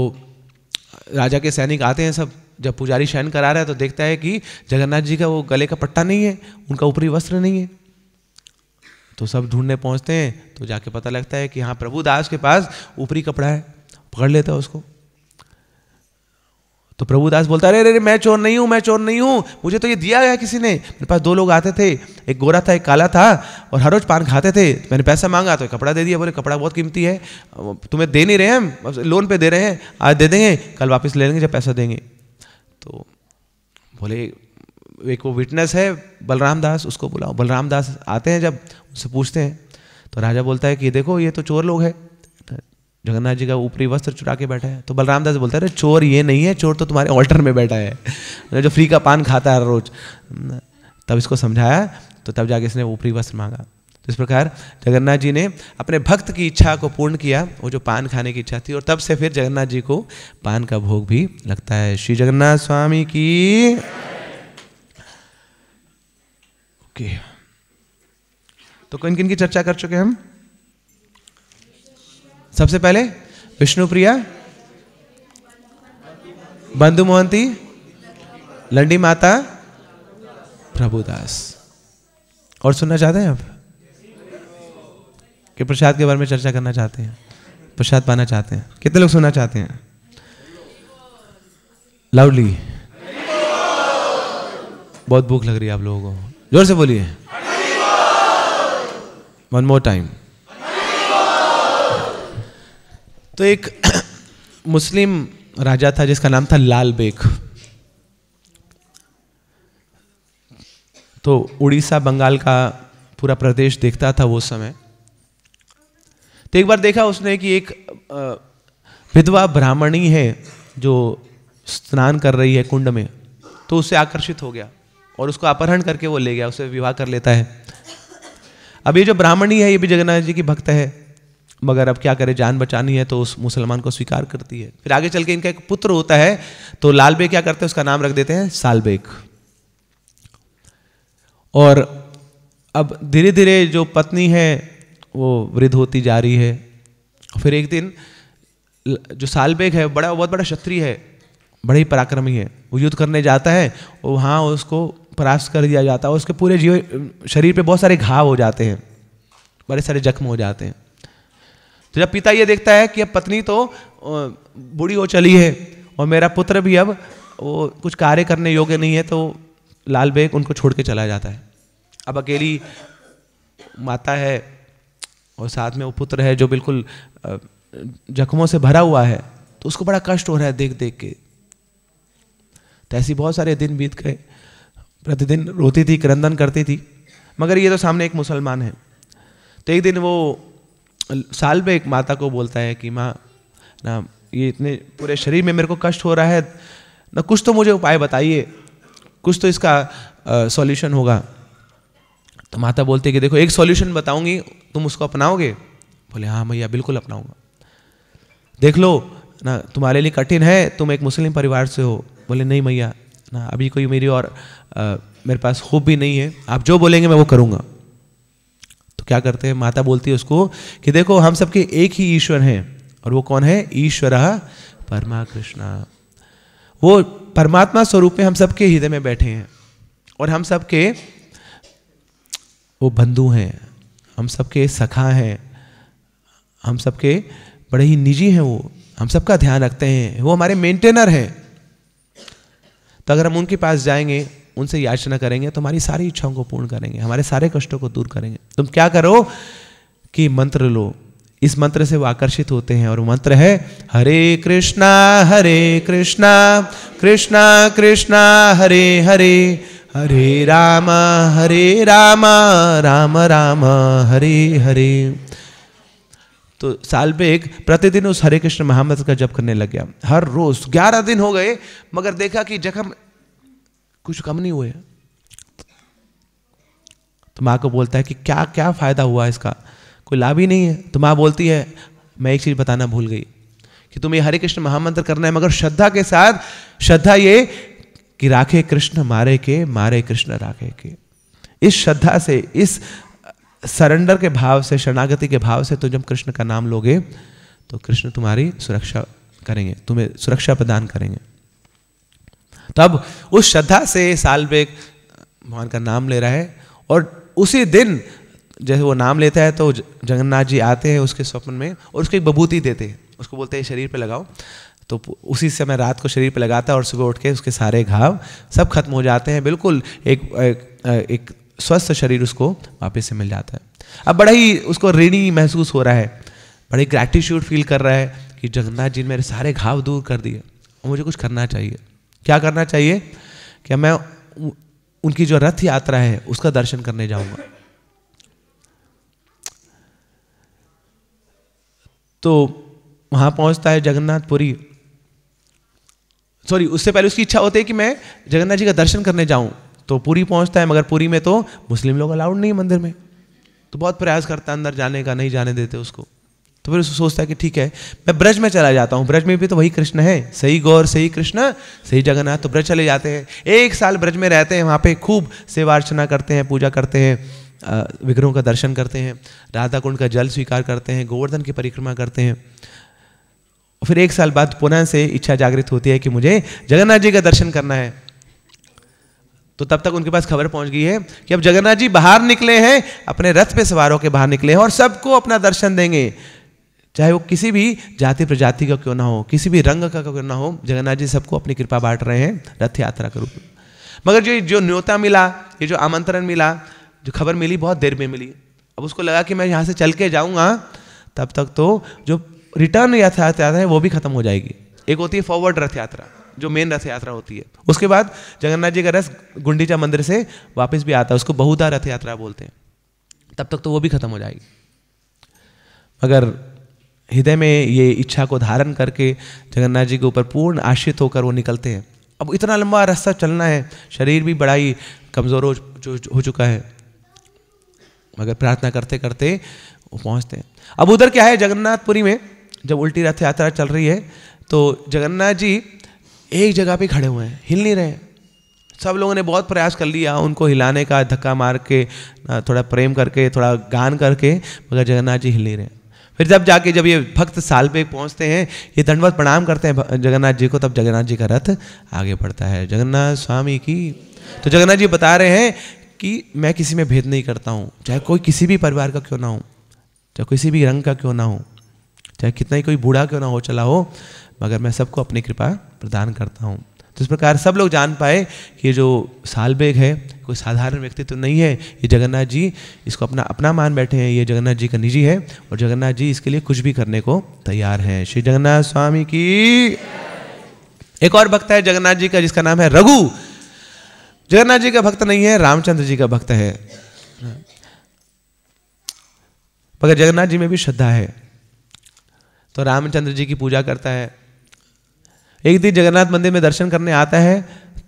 राजा के सैनिक आते हैं सब जब पुजारी शयन करा रहा है तो देखता है कि जगन्नाथ जी का वो गले का पट्टा नहीं है उनका ऊपरी वस्त्र नहीं है तो सब ढूंढने पहुंचते हैं तो जाके पता लगता है कि हाँ प्रभु दास के पास ऊपरी कपड़ा है पकड़ लेता है उसको तो प्रभु दास बोलता अरे अरे मैं चोर नहीं हूँ मैं चोर नहीं हूँ मुझे तो ये दिया गया किसी ने मेरे पास दो लोग आते थे एक गोरा था एक काला था और हर रोज पान खाते थे तो मैंने पैसा मांगा तो कपड़ा दे दिया बोले कपड़ा बहुत कीमती है तुम्हें दे नहीं रहे हम लोन पे दे रहे हैं आज दे देंगे कल वापस ले लेंगे जब पैसा देंगे तो बोले एक वो विटनेस है बलराम दास उसको बुलाओ बलराम दास आते हैं जब उनसे पूछते हैं तो राजा बोलता है कि देखो ये तो चोर लोग हैं तो जगन्नाथ जी का ऊपरी वस्त्र चुरा के बैठा है तो बलराम दास बोलता है अरे चोर ये नहीं है चोर तो तुम्हारे ऑल्टर में बैठा है [LAUGHS] जो फ्री का पान खाता है हर रोज तब इसको समझाया तो तब जाके इसने ऊपरी वस्त्र मांगा तो इस प्रकार जगन्नाथ जी ने अपने भक्त की इच्छा को पूर्ण किया वो जो पान खाने की इच्छा थी और तब से फिर जगन्नाथ जी को पान का भोग भी लगता है श्री जगन्नाथ स्वामी की ओके तो किन किन की चर्चा कर चुके हम सबसे पहले विष्णु प्रिया बंधु मोहंती लंडी माता प्रभुदास और सुनना चाहते हैं आप कि प्रसाद के बारे में चर्चा करना चाहते हैं प्रसाद पाना चाहते हैं कितने लोग सुनना चाहते हैं लाउडली बहुत भूख लग रही है आप लोगों को जोर से बोलिए वन मोर टाइम तो एक [COUGHS] मुस्लिम राजा था जिसका नाम था लाल बेग तो उड़ीसा बंगाल का पूरा प्रदेश देखता था वो समय तो एक बार देखा उसने कि एक विधवा ब्राह्मणी है जो स्नान कर रही है कुंड में तो उससे आकर्षित हो गया और उसको अपहरण करके वो ले गया उसे विवाह कर लेता है अब ये जो ब्राह्मणी है ये भी जगन्नाथ जी की भक्त है मगर अब क्या करे जान बचानी है तो उस मुसलमान को स्वीकार करती है फिर आगे चल के इनका एक पुत्र होता है तो लालबेग क्या करते हैं उसका नाम रख देते हैं सालबेग और अब धीरे धीरे जो पत्नी है वो वृद्ध होती जा रही है फिर एक दिन जो साल बेग है बड़ा बहुत बड़ा क्षत्रिय है बड़े ही पराक्रमी है वो युद्ध करने जाता है और वहाँ उसको परास्त कर दिया जाता है उसके पूरे जीव शरीर पे बहुत सारे घाव हो जाते हैं बड़े सारे जख्म हो जाते हैं तो जब पिता ये देखता है कि अब पत्नी तो बूढ़ी हो चली है और मेरा पुत्र भी अब वो कुछ कार्य करने योग्य नहीं है तो लाल बेग उनको छोड़ के चला जाता है अब अकेली माता है और साथ में वो पुत्र है जो बिल्कुल जख्मों से भरा हुआ है तो उसको बड़ा कष्ट हो रहा है देख देख के तो ऐसे बहुत सारे दिन बीत गए प्रतिदिन रोती थी क्रंदन करती थी मगर ये तो सामने एक मुसलमान है तो एक दिन वो साल में एक माता को बोलता है कि माँ ना ये इतने पूरे शरीर में मेरे को कष्ट हो रहा है ना कुछ तो मुझे उपाय बताइए कुछ तो इसका सॉल्यूशन होगा तो माता बोलती है कि देखो एक सॉल्यूशन बताऊंगी तुम उसको अपनाओगे बोले हाँ भैया बिल्कुल अपनाऊंगा देख लो ना तुम्हारे लिए कठिन है तुम एक मुस्लिम परिवार से हो बोले नहीं भैया ना अभी कोई मेरी और आ, मेरे पास खूब भी नहीं है आप जो बोलेंगे मैं वो करूँगा तो क्या करते हैं माता बोलती है उसको कि देखो हम सबके एक ही ईश्वर हैं और वो कौन है ईश्वर परमा कृष्णा वो परमात्मा स्वरूप में हम सबके हृदय में बैठे हैं और हम सबके वो बंधु हैं हम सबके सखा हैं हम सबके बड़े ही निजी हैं वो हम सबका ध्यान रखते हैं वो हमारे मेंटेनर हैं तो अगर हम उनके पास जाएंगे उनसे याचना करेंगे तो हमारी सारी इच्छाओं को पूर्ण करेंगे हमारे सारे कष्टों को दूर करेंगे तुम क्या करो कि मंत्र लो इस मंत्र से वो आकर्षित होते हैं और मंत्र है हरे कृष्णा हरे कृष्णा कृष्णा कृष्णा हरे हरे हरे राम हरे राम राम राम हरे हरे तो साल पे एक प्रतिदिन उस हरे कृष्ण महामंत्र का जप करने लग गया हर रोज ग्यारह दिन हो गए मगर देखा कि जख्म कुछ कम नहीं हुए तो माँ को बोलता है कि क्या क्या फ़ायदा हुआ इसका कोई लाभ ही नहीं है तो माँ बोलती है मैं एक चीज़ बताना भूल गई कि तुम्हें हरे कृष्ण महामंत्र करना है मगर श्रद्धा के साथ श्रद्धा ये कि राखे कृष्ण मारे के मारे कृष्ण राखे के इस श्रद्धा से इस सरेंडर के भाव से शरणागति के भाव से तो जब कृष्ण का नाम लोगे तो कृष्ण तुम्हारी सुरक्षा करेंगे तुम्हें सुरक्षा प्रदान करेंगे तब उस श्रद्धा से साल बेग भगवान का नाम ले रहा है और उसी दिन जैसे वो नाम लेता है तो जगन्नाथ जी आते हैं उसके स्वप्न में और उसको एक बबूती देते हैं उसको बोलते हैं शरीर पे लगाओ तो उसी समय रात को शरीर पर लगाता है और सुबह उठ के उसके सारे घाव सब खत्म हो जाते हैं बिल्कुल एक एक, एक स्वस्थ शरीर उसको वापस से मिल जाता है अब बड़ा ही उसको ऋणी महसूस हो रहा है बड़ी ग्रैटिट्यूड फील कर रहा है कि जगन्नाथ जी ने मेरे सारे घाव दूर कर दिए मुझे कुछ करना चाहिए क्या करना चाहिए क्या मैं उनकी जो रथ यात्रा है उसका दर्शन करने जाऊंगा तो वहां पहुंचता है जगन्नाथपुरी सॉरी उससे पहले उसकी इच्छा होती है कि मैं जगन्नाथ जी का दर्शन करने जाऊं तो पूरी पहुंचता है मगर पूरी में तो मुस्लिम लोग अलाउड नहीं है मंदिर में तो बहुत प्रयास करता है अंदर जाने का नहीं जाने देते उसको तो फिर उसको सोचता है कि ठीक है मैं ब्रज में चला जाता हूँ ब्रज में भी तो वही कृष्ण है सही गौर सही कृष्ण सही जगन्नाथ तो ब्रज चले जाते हैं एक साल ब्रज में रहते हैं वहाँ पे खूब सेवा अर्चना करते हैं पूजा करते हैं विग्रहों का दर्शन करते हैं राधा कुंड का जल स्वीकार करते हैं गोवर्धन की परिक्रमा करते हैं और फिर एक साल बाद पुनः से इच्छा जागृत होती है कि मुझे जगन्नाथ जी का दर्शन करना है तो तब तक उनके पास खबर पहुंच गई है कि अब जगन्नाथ जी बाहर निकले हैं अपने रथ पे सवारों के बाहर निकले हैं और सबको अपना दर्शन देंगे चाहे वो किसी भी जाति प्रजाति का क्यों ना हो किसी भी रंग का क्यों ना हो जगन्नाथ जी सबको अपनी कृपा बांट रहे हैं रथ यात्रा के रूप में मगर जो जो न्योता मिला ये जो आमंत्रण मिला जो खबर मिली बहुत देर में मिली अब उसको लगा कि मैं यहाँ से चल के जाऊँगा तब तक तो जो रिटर्न रथ यात्रा है वो भी खत्म हो जाएगी एक होती है फॉरवर्ड रथ यात्रा जो मेन रथ यात्रा होती है उसके बाद जगन्नाथ जी का रस गुंडीचा मंदिर से वापस भी आता है उसको बहुधा रथ यात्रा बोलते हैं तब तक तो वो भी खत्म हो जाएगी मगर हृदय में ये इच्छा को धारण करके जगन्नाथ जी के ऊपर पूर्ण आश्रित होकर वो निकलते हैं अब इतना लंबा रास्ता चलना है शरीर भी बड़ा ही कमज़ोर हो, हो चुका है मगर प्रार्थना करते करते वो पहुँचते हैं अब उधर क्या है जगन्नाथपुरी में जब उल्टी रथ यात्रा चल रही है तो जगन्नाथ जी एक जगह पे खड़े हुए हैं हिल नहीं रहे सब लोगों ने बहुत प्रयास कर लिया उनको हिलाने का धक्का मार के थोड़ा प्रेम करके थोड़ा गान करके मगर जगन्नाथ जी हिल नहीं रहे फिर जब जाके जब ये भक्त साल पे पहुंचते हैं ये दंडवत प्रणाम करते हैं जगन्नाथ जी को तब जगन्नाथ जी का रथ आगे बढ़ता है जगन्नाथ स्वामी की तो जगन्नाथ जी बता रहे हैं कि मैं किसी में भेद नहीं करता हूँ चाहे कोई किसी भी परिवार का क्यों ना हो चाहे किसी भी रंग का क्यों ना हो चाहे कितना ही कोई बूढ़ा क्यों ना हो चला हो मगर मैं सबको अपनी कृपा प्रदान करता हूँ तो इस प्रकार सब लोग जान पाए कि ये जो साल बेग है कोई साधारण व्यक्तित्व तो नहीं है ये जगन्नाथ जी इसको अपना अपना मान बैठे हैं ये जगन्नाथ जी का निजी है और जगन्नाथ जी इसके लिए कुछ भी करने को तैयार हैं श्री जगन्नाथ स्वामी की एक और भक्त है जगन्नाथ जी का जिसका नाम है रघु जगन्नाथ जी का भक्त नहीं है रामचंद्र जी का भक्त है मगर जगन्नाथ जी में भी श्रद्धा है तो रामचंद्र जी की पूजा करता है एक दिन जगन्नाथ मंदिर में दर्शन करने आता है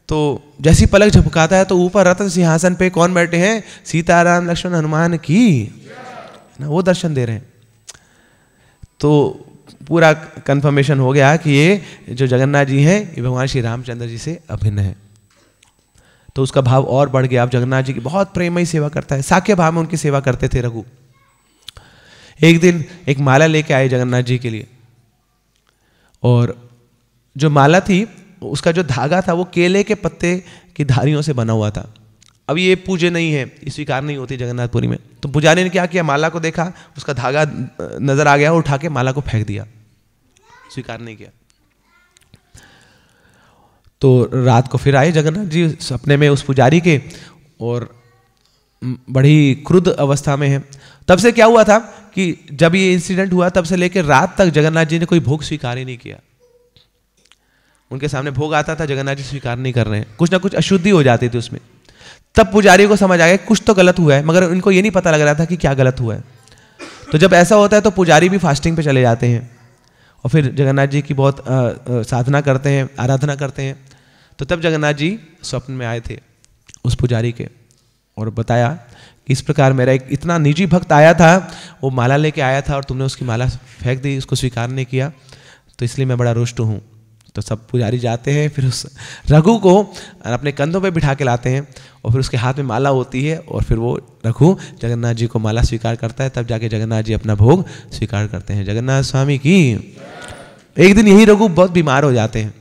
तो जैसी पलक झपकाता है तो ऊपर रत्न सिंहासन पे कौन बैठे हैं सीताराम लक्ष्मण हनुमान की ना वो दर्शन दे रहे हैं तो पूरा कंफर्मेशन हो गया कि ये जो जगन्नाथ जी हैं ये भगवान श्री रामचंद्र जी से अभिन्न है तो उसका भाव और बढ़ गया अब जगन्नाथ जी की बहुत प्रेम ही सेवा करता है साक्य भाव में उनकी सेवा करते थे रघु एक दिन एक माला लेके आए जगन्नाथ जी के लिए और जो माला थी उसका जो धागा था वो केले के पत्ते की धारियों से बना हुआ था अब ये पूजे नहीं है ये स्वीकार नहीं होती जगन्नाथपुरी में तो पुजारी ने क्या किया माला को देखा उसका धागा नजर आ गया और उठा के माला को फेंक दिया स्वीकार नहीं किया तो रात को फिर आए जगन्नाथ जी सपने में उस पुजारी के और बड़ी क्रुद्ध अवस्था में है तब से क्या हुआ था कि जब ये इंसिडेंट हुआ तब से लेकर रात तक जगन्नाथ जी ने कोई भोग स्वीकार ही नहीं किया उनके सामने भोग आता था जगन्नाथ जी स्वीकार नहीं कर रहे हैं कुछ ना कुछ अशुद्धि हो जाती थी उसमें तब पुजारी को समझ आ गया कुछ तो गलत हुआ है मगर उनको ये नहीं पता लग रहा था कि क्या गलत हुआ है तो जब ऐसा होता है तो पुजारी भी फास्टिंग पे चले जाते हैं और फिर जगन्नाथ जी की बहुत आ, आ, साधना करते हैं आराधना करते हैं तो तब जगन्नाथ जी स्वप्न में आए थे उस पुजारी के और बताया इस प्रकार मेरा एक इतना निजी भक्त आया था वो माला लेके आया था और तुमने उसकी माला फेंक दी उसको स्वीकार नहीं किया तो इसलिए मैं बड़ा रुष्ट हूँ तो सब पुजारी जाते हैं फिर उस रघु को अपने कंधों पे बिठा के लाते हैं और फिर उसके हाथ में माला होती है और फिर वो रघु जगन्नाथ जी को माला स्वीकार करता है तब जाके जगन्नाथ जी अपना भोग स्वीकार करते हैं जगन्नाथ स्वामी की एक दिन यही रघु बहुत बीमार हो जाते हैं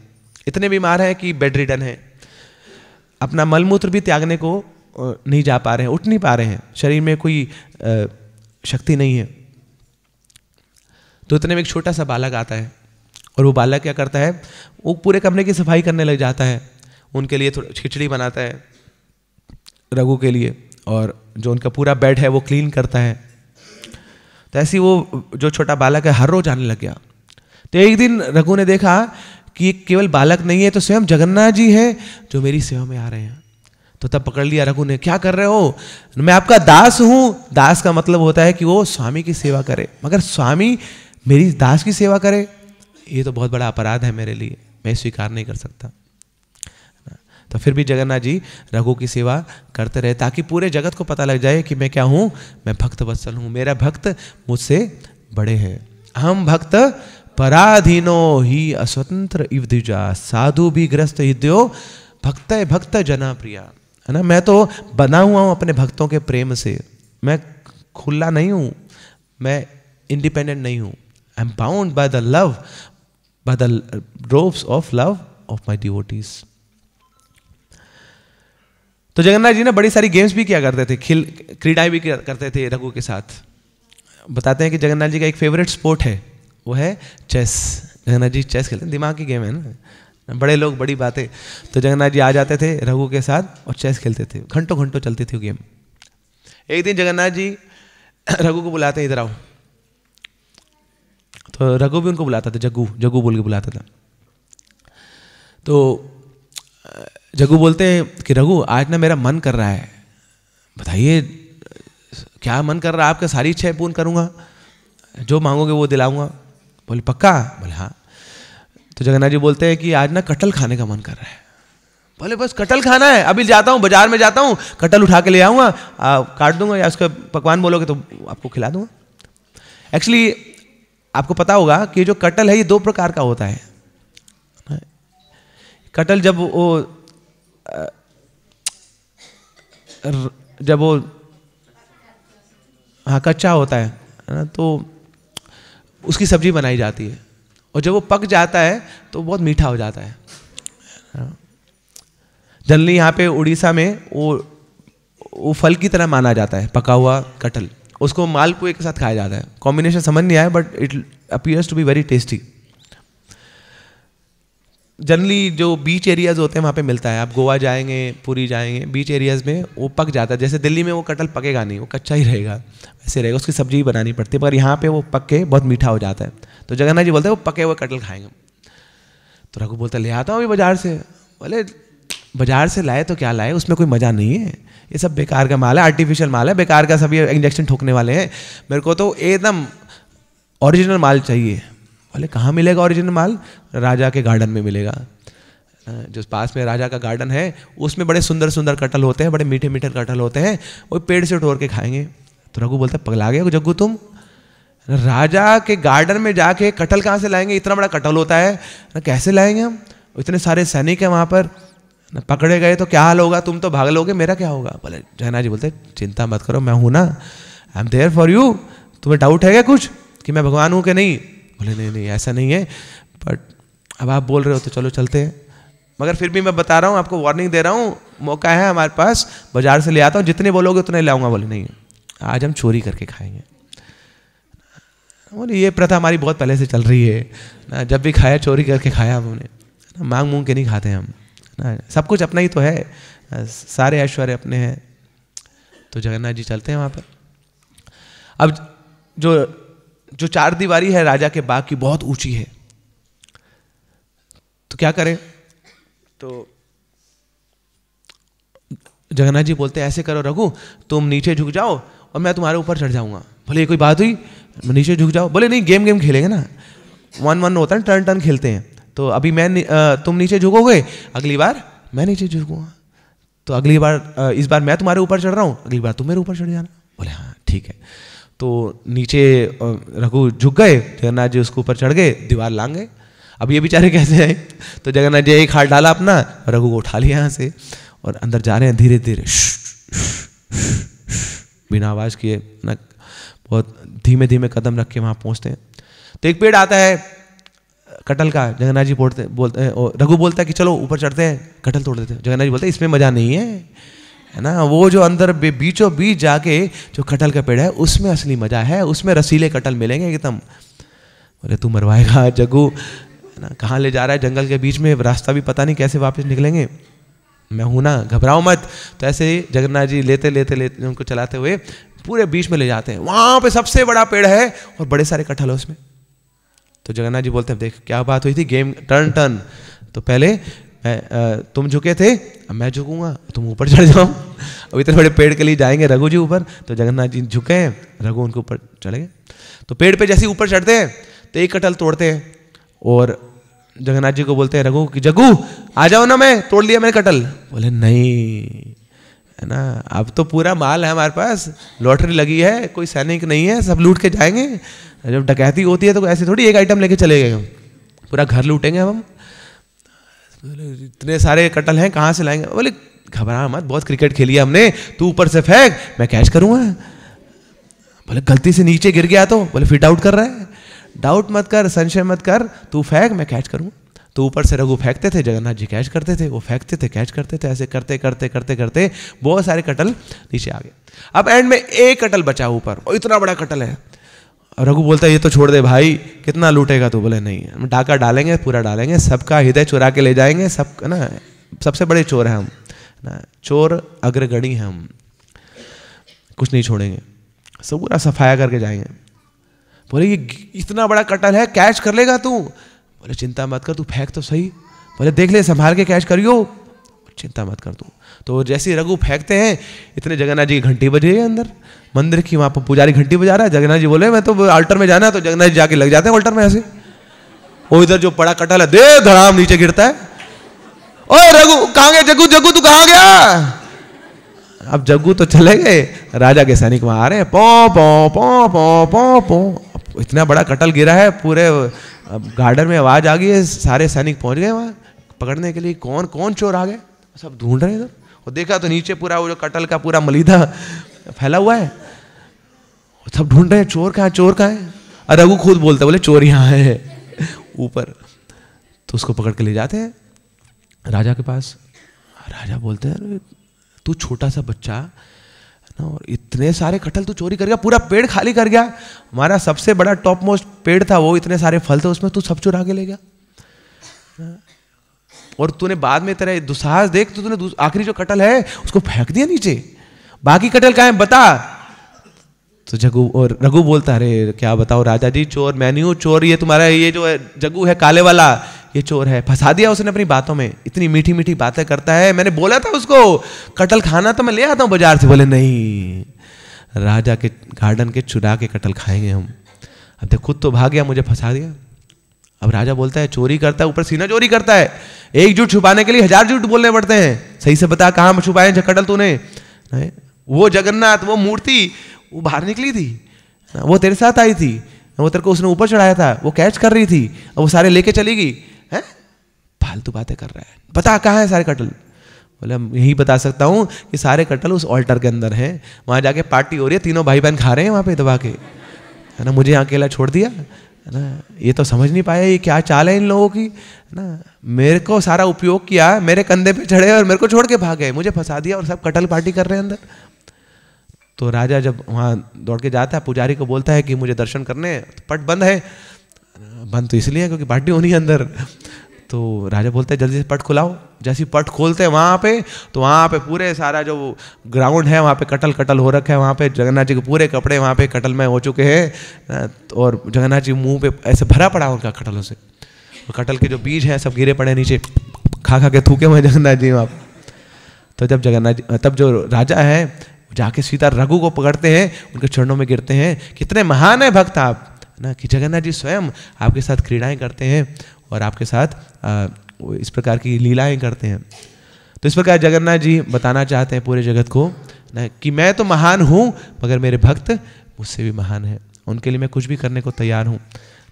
इतने बीमार हैं कि बेड रिटन है अपना मलमूत्र भी त्यागने को नहीं जा पा रहे हैं उठ नहीं पा रहे हैं शरीर में कोई शक्ति नहीं है तो इतने में एक छोटा सा बालक आता है और वो बालक क्या करता है वो पूरे कमरे की सफाई करने लग जाता है उनके लिए थोड़ा खिचड़ी बनाता है रघु के लिए और जो उनका पूरा बेड है वो क्लीन करता है तो ऐसे वो जो छोटा बालक है हर रोज आने लग गया तो एक दिन रघु ने देखा कि केवल बालक नहीं है तो स्वयं जगन्नाथ जी हैं जो मेरी सेवा में आ रहे हैं तो तब पकड़ लिया रघु ने क्या कर रहे हो मैं आपका दास हूं दास का मतलब होता है कि वो स्वामी की सेवा करे मगर स्वामी मेरी दास की सेवा करे ये तो बहुत बड़ा अपराध है मेरे लिए मैं स्वीकार नहीं कर सकता तो फिर भी जगन्नाथ जी रघु की सेवा करते रहे ताकि पूरे जगत को पता लग जाए कि मैं क्या हूं मैं भक्त वत्सल हूँ मेरा भक्त मुझसे बड़े हैं हम भक्त पराधीनो ही अस्वतंत्र इवधिजा साधु भी ग्रस्त हिद्यो भक्त भक्त जना प्रिया है ना मैं तो बना हुआ हूँ अपने भक्तों के प्रेम से मैं खुला नहीं हूँ मैं इंडिपेंडेंट नहीं हूँ I am bound by the love by the ropes of love of my devotees तो जगन्नाथ जी ने बड़ी सारी गेम्स भी किया करते थे खिल क्रीडाएं भी करते थे रघु के साथ बताते हैं कि जगन्नाथ जी का एक फेवरेट स्पोर्ट है वो है चेस जगन्नाथ जी चेस खेलते हैं दिमाग की गेम है ना बड़े लोग बड़ी बातें तो जगन्नाथ जी आ जाते थे रघु के साथ और चेस खेलते थे घंटों घंटों चलती थी गेम एक दिन जगन्नाथ जी [CLEARS THROAT] रघु को बुलाते हैं इधर आओ तो रघु भी उनको बुलाता था जग्गू जग्गू बोल के बुलाता था तो जग्गू बोलते हैं कि रघु आज ना मेरा मन कर रहा है बताइए क्या मन कर रहा है आपका सारी इच्छाएं पूर्ण करूँगा जो मांगोगे वो दिलाऊंगा बोले पक्का बोले हाँ तो जगन्नाथ जी बोलते हैं कि आज ना कटल खाने का मन कर रहा है बोले बस कटल खाना है अभी जाता हूँ बाजार में जाता हूँ कटल उठा के ले आऊँगा काट दूंगा या उसका पकवान बोलोगे तो आपको खिला दूंगा एक्चुअली आपको पता होगा कि जो कटल है ये दो प्रकार का होता है कटल जब वो जब वो हाँ कच्चा होता है ना तो उसकी सब्जी बनाई जाती है और जब वो पक जाता है तो बहुत मीठा हो जाता है हाँ। जनरली यहाँ पे उड़ीसा में वो वो फल की तरह माना जाता है पका हुआ कटहल उसको मालपुए के साथ खाया जाता है कॉम्बिनेशन समझ नहीं आया but it appears to be very tasty generally जो बीच एरियाज होते हैं वहाँ पे मिलता है आप गोवा जाएंगे पूरी जाएंगे बीच एरियाज में वो पक जाता है जैसे दिल्ली में वो कटल पकेगा नहीं वो कच्चा ही रहेगा ऐसे रहेगा उसकी सब्जी ही बनानी पड़ती है पर यहाँ पे वो पक के बहुत मीठा हो जाता है तो जगन्नाथ जी बोलते हैं वो पके हुए कटल खाएंगे तो रघु बोलता ले आता हूँ अभी बाज़ार से बोले बाज़ार से लाए तो क्या लाए उसमें कोई मज़ा नहीं है ये सब बेकार का माल है आर्टिफिशियल माल है बेकार का सब ये इंजेक्शन ठोकने वाले हैं मेरे को तो एकदम ओरिजिनल माल चाहिए बोले कहाँ मिलेगा ओरिजिनल माल राजा के गार्डन में मिलेगा हाँ, जो पास में राजा का गार्डन है उसमें बड़े सुंदर सुंदर कटल होते हैं बड़े मीठे मीठे कटल होते हैं वो पेड़ से ठोर के खाएंगे तो रघु बोलता है पगला गया जग्गू तुम राजा के गार्डन में जाके कटल कहाँ से लाएंगे इतना बड़ा कटल होता है ना हाँ, कैसे लाएंगे हम इतने सारे सैनिक हैं वहाँ पर ना हाँ, पकड़े गए तो क्या हाल होगा तुम तो भाग लोगे मेरा क्या होगा बोले जयना जी बोलते चिंता मत करो मैं हूँ ना I am there for you तुम्हें डाउट है क्या कुछ कि मैं भगवान हूँ कि नहीं बोले नहीं नहीं ऐसा नहीं है बट अब आप बोल रहे हो तो चलो चलते हैं मगर फिर भी मैं बता रहा हूँ आपको वार्निंग दे रहा हूँ मौका है हमारे पास बाजार से ले आता हूँ जितने बोलोगे उतने आऊँगा बोले नहीं आज हम चोरी करके खाएंगे बोले ये प्रथा हमारी बहुत पहले से चल रही है ना जब भी खाया चोरी करके खाया हमने ना मांग मूंग के नहीं खाते हम ना सब कुछ अपना ही तो है सारे ऐश्वर्य अपने हैं तो जगन्नाथ जी चलते हैं वहाँ पर अब जो जो चार दीवारी है राजा के बाग की बहुत ऊंची है तो क्या करें तो जगन्नाथ जी बोलते हैं ऐसे करो रघु तुम नीचे झुक जाओ और मैं तुम्हारे ऊपर चढ़ जाऊंगा भले कोई बात हुई नीचे झुक जाओ बोले नहीं गेम गेम खेलेंगे ना वन वन होता है टर्न टर्न खेलते हैं तो अभी मैं तुम नीचे झुकोगे अगली बार मैं नीचे झुकूंगा तो अगली बार इस बार मैं तुम्हारे ऊपर चढ़ रहा हूँ अगली बार तुम मेरे ऊपर चढ़ जाना बोले हाँ ठीक है तो नीचे रघु झुक गए जगन्नाथ जी उसके ऊपर चढ़ गए दीवार लांग गए अब ये बेचारे कैसे आए तो जगन्नाथ जी एक हाथ डाला अपना रघु को उठा लिया यहाँ से और अंदर जा रहे हैं धीरे धीरे बिना आवाज़ किए न बहुत धीमे धीमे कदम रख के वहाँ पहुँचते हैं तो एक पेड़ आता है कटल का जगन्नाथ जी बोलते बोलते हैं रघु बोलता है कि चलो ऊपर चढ़ते हैं कटल तोड़ देते हैं जगन्नाथ जी बोलते हैं इसमें मज़ा नहीं है है ना वो जो अंदर बीचों बीच जाके जो कटहल का पेड़ है उसमें असली मजा है उसमें रसीले कटल मिलेंगे एकदम बोले तू मरवाएगा जगू है ना कहाँ ले जा रहा है जंगल के बीच में रास्ता भी पता नहीं कैसे वापस निकलेंगे मैं हूँ ना घबराओ मत तो ऐसे ही जगन्नाथ जी लेते लेते लेते उनको चलाते हुए पूरे बीच में ले जाते हैं वहाँ पे सबसे बड़ा पेड़ है और बड़े सारे कटहल है उसमें तो जगन्नाथ जी बोलते हैं देख क्या बात हुई थी गेम टर्न टर्न तो पहले मैं तुम झुके थे अब मैं झुकूंगा तुम ऊपर चढ़ जाओ अब इतने बड़े पेड़ के लिए जाएंगे रघु जी ऊपर तो जगन्नाथ जी झुके हैं रघु उनके ऊपर चढ़ गए तो पेड़ पे जैसे ऊपर चढ़ते हैं तो एक कटल तोड़ते हैं और जगन्नाथ जी को बोलते हैं रघु कि जगू आ जाओ ना मैं तोड़ लिया मैंने कटल बोले नहीं है ना अब तो पूरा माल है हमारे पास लॉटरी लगी है कोई सैनिक नहीं है सब लूट के जाएंगे जब डकैती होती है तो ऐसे थोड़ी एक आइटम लेके चले गए हम पूरा घर लूटेंगे हम इतने सारे कटल हैं कहाँ से लाएंगे बोले घबरा मत बहुत क्रिकेट खेली हमने तू ऊपर से फेंक मैं कैच करूँगा बोले गलती से नीचे गिर गया तो बोले फिट आउट कर रहा है डाउट मत कर संशय मत कर तू फेंक मैं कैच करूँ तो ऊपर से रघु फेंकते थे जगन्नाथ जी कैच करते थे वो फेंकते थे कैच करते थे ऐसे करते करते करते करते बहुत सारे कटल नीचे आ गए अब एंड में एक कटल बचा ऊपर और इतना बड़ा कटल है रघु बोलता है ये तो छोड़ दे भाई कितना लूटेगा तू बोले नहीं हम डाका डालेंगे पूरा डालेंगे सबका हृदय चुरा के ले जाएंगे सब ना सबसे बड़े चोर हैं हम ना चोर अग्रगणी हैं हम कुछ नहीं छोड़ेंगे सब पूरा सफाया करके जाएंगे बोले ये इतना बड़ा कटल है कैच कर लेगा तू बोले चिंता मत कर तू फेंक तो सही बोले देख ले संभाल के कैच करियो चिंता मत कर तू तो जैसे ही रघु फेंकते हैं इतने जगन्नाथ जी की घंटी बज रही है अंदर मंदिर की वहाँ पर पुजारी घंटी बजा रहा है जगन्नाथ जी बोले मैं तो अल्टर में जाना है तो जगन्नाथ जी जाके लग जाते हैं अल्टर में ऐसे वो इधर जो पड़ा कटल है दे धड़ाम नीचे गिरता है ओ रघु कहाँ गया जगू जगू तू कहाँ गया अब जग्गू तो चले गए राजा के सैनिक वहाँ आ रहे हैं पो पो पो पो पो पो इतना बड़ा कटल गिरा है पूरे गार्डन में आवाज़ आ गई है सारे सैनिक पहुंच गए वहाँ पकड़ने के लिए कौन कौन चोर आ गए सब ढूंढ रहे हैं इधर और देखा तो नीचे पूरा वो जो कटल का पूरा मलिदा फैला हुआ है सब ढूंढ रहे हैं चोर कहाँ चोर कहाँ है और रघु खुद बोलता बोले चोर यहाँ है ऊपर तो उसको पकड़ के ले जाते हैं राजा के पास राजा बोलते हैं तू छोटा सा बच्चा ना और इतने सारे कटल तू चोरी कर गया पूरा पेड़ खाली कर गया हमारा सबसे बड़ा टॉप मोस्ट पेड़ था वो इतने सारे फल थे उसमें तू सब चुरा के ले गया और तूने बाद में तेरा दुसाहस देख तो तूने आखिरी जो कटल है उसको फेंक दिया नीचे बाकी कटल का है बता तो जगू और रघु बोलता अरे क्या बताओ राजा जी चोर मैं नहीं हूँ चोर ये तुम्हारा ये जो है जगू है काले वाला ये चोर है फंसा दिया उसने अपनी बातों में इतनी मीठी मीठी बातें करता है मैंने बोला था उसको कटल खाना तो मैं ले आता हूँ बाजार से बोले नहीं राजा के गार्डन के चुरा के कटल खाएंगे हम अब देख खुद तो भाग गया मुझे फंसा दिया अब राजा बोलता है चोरी करता है ऊपर सीना चोरी करता है एक झूठ छुपाने के लिए हजार झूठ बोलने पड़ते हैं सही से बता कहाँ छुपाए जकटल तूने वो जगन्नाथ वो मूर्ति वो बाहर निकली थी वो तेरे साथ आई थी वो तेरे को उसने ऊपर चढ़ाया था वो कैच कर रही थी अब वो सारे लेके चली गई है फालतू बातें कर रहा है बता कहाँ है सारे कटल बोले हम यही बता सकता हूँ कि सारे कटल उस ऑल्टर के अंदर हैं वहाँ जाके पार्टी हो रही है तीनों भाई बहन खा रहे हैं वहाँ पे दबा के है ना मुझे यहाँ अकेला छोड़ दिया है ना ये तो समझ नहीं पाया ये क्या चाल है इन लोगों की है ना मेरे को सारा उपयोग किया मेरे कंधे पे चढ़े और मेरे को छोड़ के भाग गए मुझे फंसा दिया और सब कटल पार्टी कर रहे हैं अंदर तो राजा जब वहाँ दौड़ के जाता है पुजारी को बोलता है कि मुझे दर्शन करने तो पट बंद है बंद तो इसलिए क्योंकि पार्टी होनी है अंदर तो राजा बोलते हैं जल्दी से पट खुलाओ जैसे पट खोलते हैं वहाँ पे तो वहाँ पे पूरे सारा जो ग्राउंड है वहाँ पे कटल कटल हो रखा है वहाँ पे जगन्नाथ जी के पूरे कपड़े वहाँ पे कटल में हो चुके हैं और जगन्नाथ जी मुंह पे ऐसे भरा पड़ा उनका कटलों से कटल के जो बीज हैं सब गिरे पड़े नीचे खा खा के थूके हुए जगन्नाथ जी वहाँ तो जब जगन्नाथ जी तब जो राजा है जाके सीता रघु को पकड़ते हैं उनके चरणों में गिरते हैं कितने महान है भक्त आप ना कि जगन्नाथ जी स्वयं आपके साथ क्रीड़ाएं करते हैं और आपके साथ इस प्रकार की लीलाएं करते हैं तो इस प्रकार जगन्नाथ जी बताना चाहते हैं पूरे जगत को न कि मैं तो महान हूँ मगर मेरे भक्त मुझसे भी महान है उनके लिए मैं कुछ भी करने को तैयार हूँ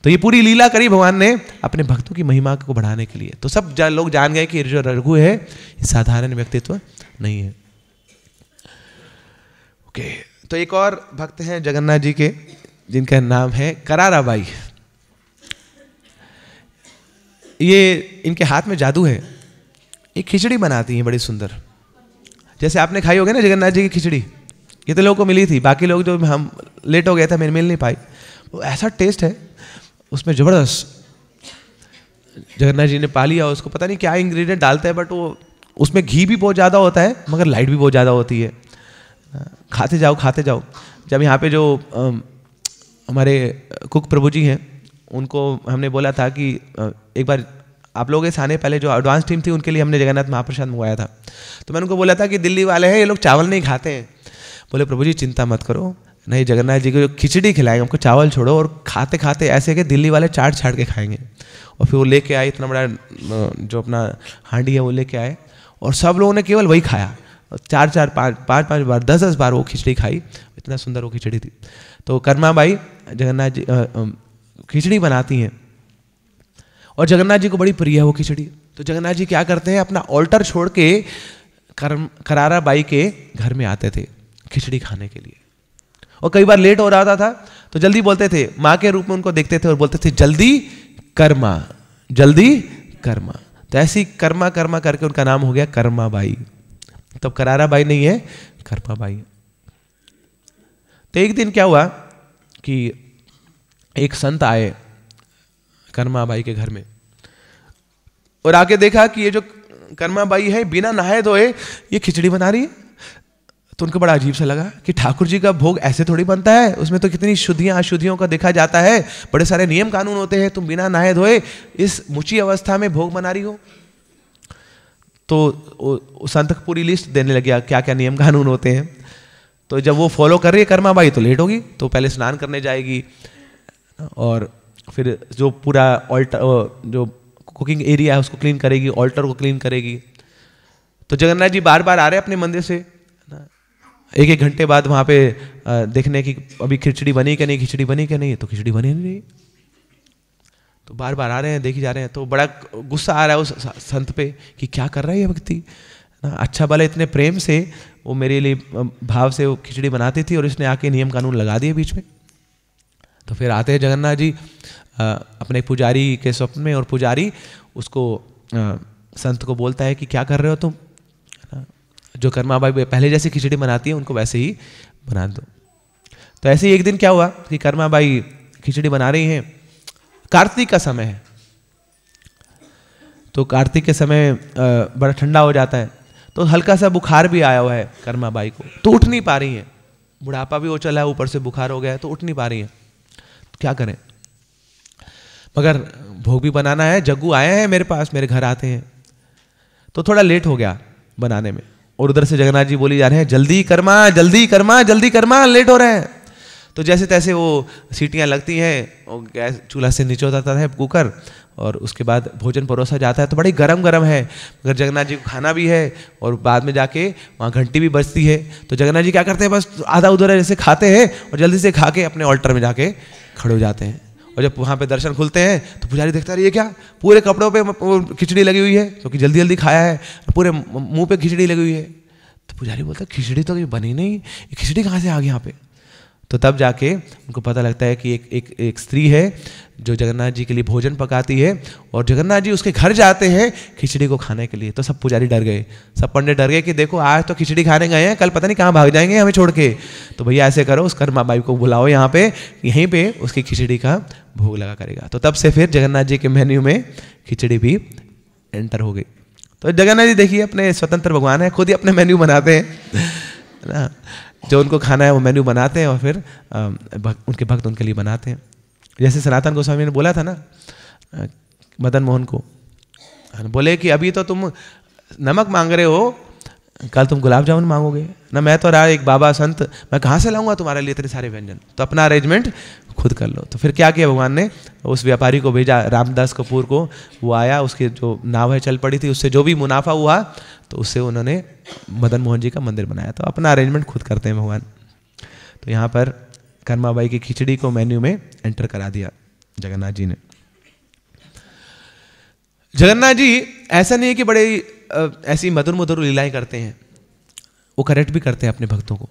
तो ये पूरी लीला करी भगवान ने अपने भक्तों की महिमा को बढ़ाने के लिए तो सब जा, लोग जान गए कि जो रघु है ये साधारण व्यक्तित्व नहीं है ओके तो एक और भक्त हैं जगन्नाथ जी के जिनका नाम है कराराबाई ये इनके हाथ में जादू है ये खिचड़ी बनाती हैं बड़ी सुंदर जैसे आपने खाई होगी ना जगन्नाथ जी की खिचड़ी ये तो लोगों को मिली थी बाकी लोग जो हम लेट हो गए थे मेरे मिल नहीं पाई वो ऐसा टेस्ट है उसमें ज़बरदस्त जगन्नाथ जी ने पा लिया उसको पता नहीं क्या इंग्रेडिएंट डालते हैं बट वो उसमें घी भी बहुत ज़्यादा होता है मगर लाइट भी बहुत ज़्यादा होती है खाते जाओ खाते जाओ जब यहाँ पे जो हमारे कुक प्रभु जी हैं उनको हमने बोला था कि एक बार आप लोगों के सामने पहले जो एडवांस टीम थी उनके लिए हमने जगन्नाथ महाप्रसाद मंगवाया था तो मैंने उनको बोला था कि दिल्ली वाले हैं ये लोग चावल नहीं खाते हैं बोले प्रभु जी चिंता मत करो नहीं जगन्नाथ जी को जो खिचड़ी खिलाएंगे हमको चावल छोड़ो और खाते खाते ऐसे कि दिल्ली वाले चाट छाट के खाएंगे और फिर वो लेके आए इतना बड़ा जो अपना हांडी है वो लेके आए और सब लोगों ने केवल वही खाया चार चार पाँच पाँच पाँच बार दस दस बार वो खिचड़ी खाई इतना सुंदर वो खिचड़ी थी तो कर्मा बाई जगन्नाथ जी खिचड़ी बनाती हैं और जगन्नाथ जी को बड़ी प्रिय है वो खिचड़ी तो जगन्नाथ जी क्या करते हैं अपना ऑल्टर छोड़ के करम करारा बाई के घर में आते थे खिचड़ी खाने के लिए और कई बार लेट हो रहा था तो जल्दी बोलते थे माँ के रूप में उनको देखते थे और बोलते थे जल्दी कर्मा जल्दी कर्मा तो ऐसी कर्मा कर्मा करके उनका नाम हो गया कर्मा बाई तब तो करारा बाई नहीं है कर्मा बाई तो एक दिन क्या हुआ कि एक संत आए कर्मा बाई के घर में और आके देखा कि ये जो कर्मा बाई है बिना नहाए धोए ये खिचड़ी बना रही है तो उनको बड़ा अजीब सा लगा कि ठाकुर जी का भोग ऐसे थोड़ी बनता है उसमें तो कितनी शुद्धियां अशुद्धियों का देखा जाता है बड़े सारे नियम कानून होते हैं तुम बिना नहाए धोए इस मुची अवस्था में भोग बना रही हो तो संत पूरी लिस्ट देने गया क्या क्या नियम कानून होते हैं तो जब वो फॉलो कर रही है कर्मा बाई तो लेट होगी तो पहले स्नान करने जाएगी और फिर जो पूरा ऑल्टर जो कुकिंग एरिया है उसको क्लीन करेगी ऑल्टर को क्लीन करेगी तो जगन्नाथ जी बार बार आ रहे हैं अपने मंदिर से एक एक घंटे बाद वहाँ पे देखने की अभी खिचड़ी बनी क्या नहीं खिचड़ी बनी क्या नहीं तो खिचड़ी बनी नहीं तो बार बार आ रहे हैं देखी जा रहे हैं तो बड़ा गुस्सा आ रहा है उस संत पे कि क्या कर रहा है ये व्यक्ति ना अच्छा भले इतने प्रेम से वो मेरे लिए भाव से वो खिचड़ी बनाती थी और इसने आके नियम कानून लगा दिए बीच में तो फिर आते हैं जगन्नाथ जी अपने पुजारी के स्वप्न में और पुजारी उसको संत को बोलता है कि क्या कर रहे हो तुम जो कर्मा बाई पहले जैसे खिचड़ी बनाती है उनको वैसे ही बना दो तो ऐसे ही एक दिन क्या हुआ कि कर्मा बाई खिचड़ी बना रही हैं कार्तिक का समय है तो कार्तिक के समय बड़ा ठंडा हो जाता है तो हल्का सा बुखार भी आया हुआ है कर्मा बाई को तो उठ नहीं पा रही है बुढ़ापा भी हो चला है ऊपर से बुखार हो गया है तो उठ नहीं पा रही है क्या करें मगर भोग भी बनाना है जग्गू आए हैं मेरे पास मेरे घर आते हैं तो थोड़ा लेट हो गया बनाने में और उधर से जगन्नाथ जी बोली जा रहे हैं जल्दी करमा जल्दी करमा जल्दी करमा लेट हो रहे हैं तो जैसे तैसे वो सीटियाँ लगती हैं और गैस चूल्हा से नीचे उतरता है कुकर और उसके बाद भोजन परोसा जाता है तो बड़ी गरम गरम है मगर जगन्नाथ जी को खाना भी है और बाद में जाके वहाँ घंटी भी बजती है तो जगन्नाथ जी क्या करते हैं बस आधा उधर जैसे खाते हैं और जल्दी से खा के अपने ऑल्टर में जाके खड़े हो जाते हैं और जब वहाँ पे दर्शन खुलते हैं तो पुजारी देखता है ये क्या पूरे कपड़ों पे खिचड़ी लगी हुई है क्योंकि तो जल्दी जल्दी खाया है पूरे मुंह पे खिचड़ी लगी हुई है तो पुजारी बोलता खिचड़ी तो कभी बनी नहीं खिचड़ी कहाँ से आ गई यहाँ पे तो तब जाके उनको पता लगता है कि एक एक एक स्त्री है जो जगन्नाथ जी के लिए भोजन पकाती है और जगन्नाथ जी उसके घर जाते हैं खिचड़ी को खाने के लिए तो सब पुजारी डर गए सब पंडित डर गए कि देखो आज तो खिचड़ी खाने गए हैं कल पता नहीं कहाँ भाग जाएंगे हमें छोड़ के तो भैया ऐसे करो उस कर्मा बाई को बुलाओ यहाँ पे यहीं पे उसकी खिचड़ी का भोग लगा करेगा तो तब से फिर जगन्नाथ जी के मेन्यू में खिचड़ी भी एंटर हो गई तो जगन्नाथ जी देखिए अपने स्वतंत्र भगवान है खुद ही अपने मेन्यू बनाते हैं [LAUGHS] ना जो उनको खाना है वो मेन्यू बनाते हैं और फिर उनके भक्त उनके लिए बनाते हैं जैसे सनातन गोस्वामी ने बोला था ना मदन मोहन को बोले कि अभी तो तुम नमक मांग रहे हो कल तुम गुलाब जामुन मांगोगे ना मैं तो रहा एक बाबा संत मैं कहाँ से लाऊंगा तुम्हारे लिए इतने सारे व्यंजन तो अपना अरेंजमेंट खुद कर लो तो फिर क्या किया भगवान ने उस व्यापारी को भेजा रामदास कपूर को वो आया उसकी जो नाव है चल पड़ी थी उससे जो भी मुनाफा हुआ तो उससे उन्होंने मदन मोहन जी का मंदिर बनाया तो अपना अरेंजमेंट खुद करते हैं भगवान तो यहाँ पर कर्माबाई की खिचड़ी को मेन्यू में एंटर करा दिया जगन्नाथ जी ने जगन्नाथ जी ऐसा नहीं है कि बड़े ऐसी मधुर मधुर लीलाएं करते हैं वो करेक्ट भी करते हैं अपने भक्तों को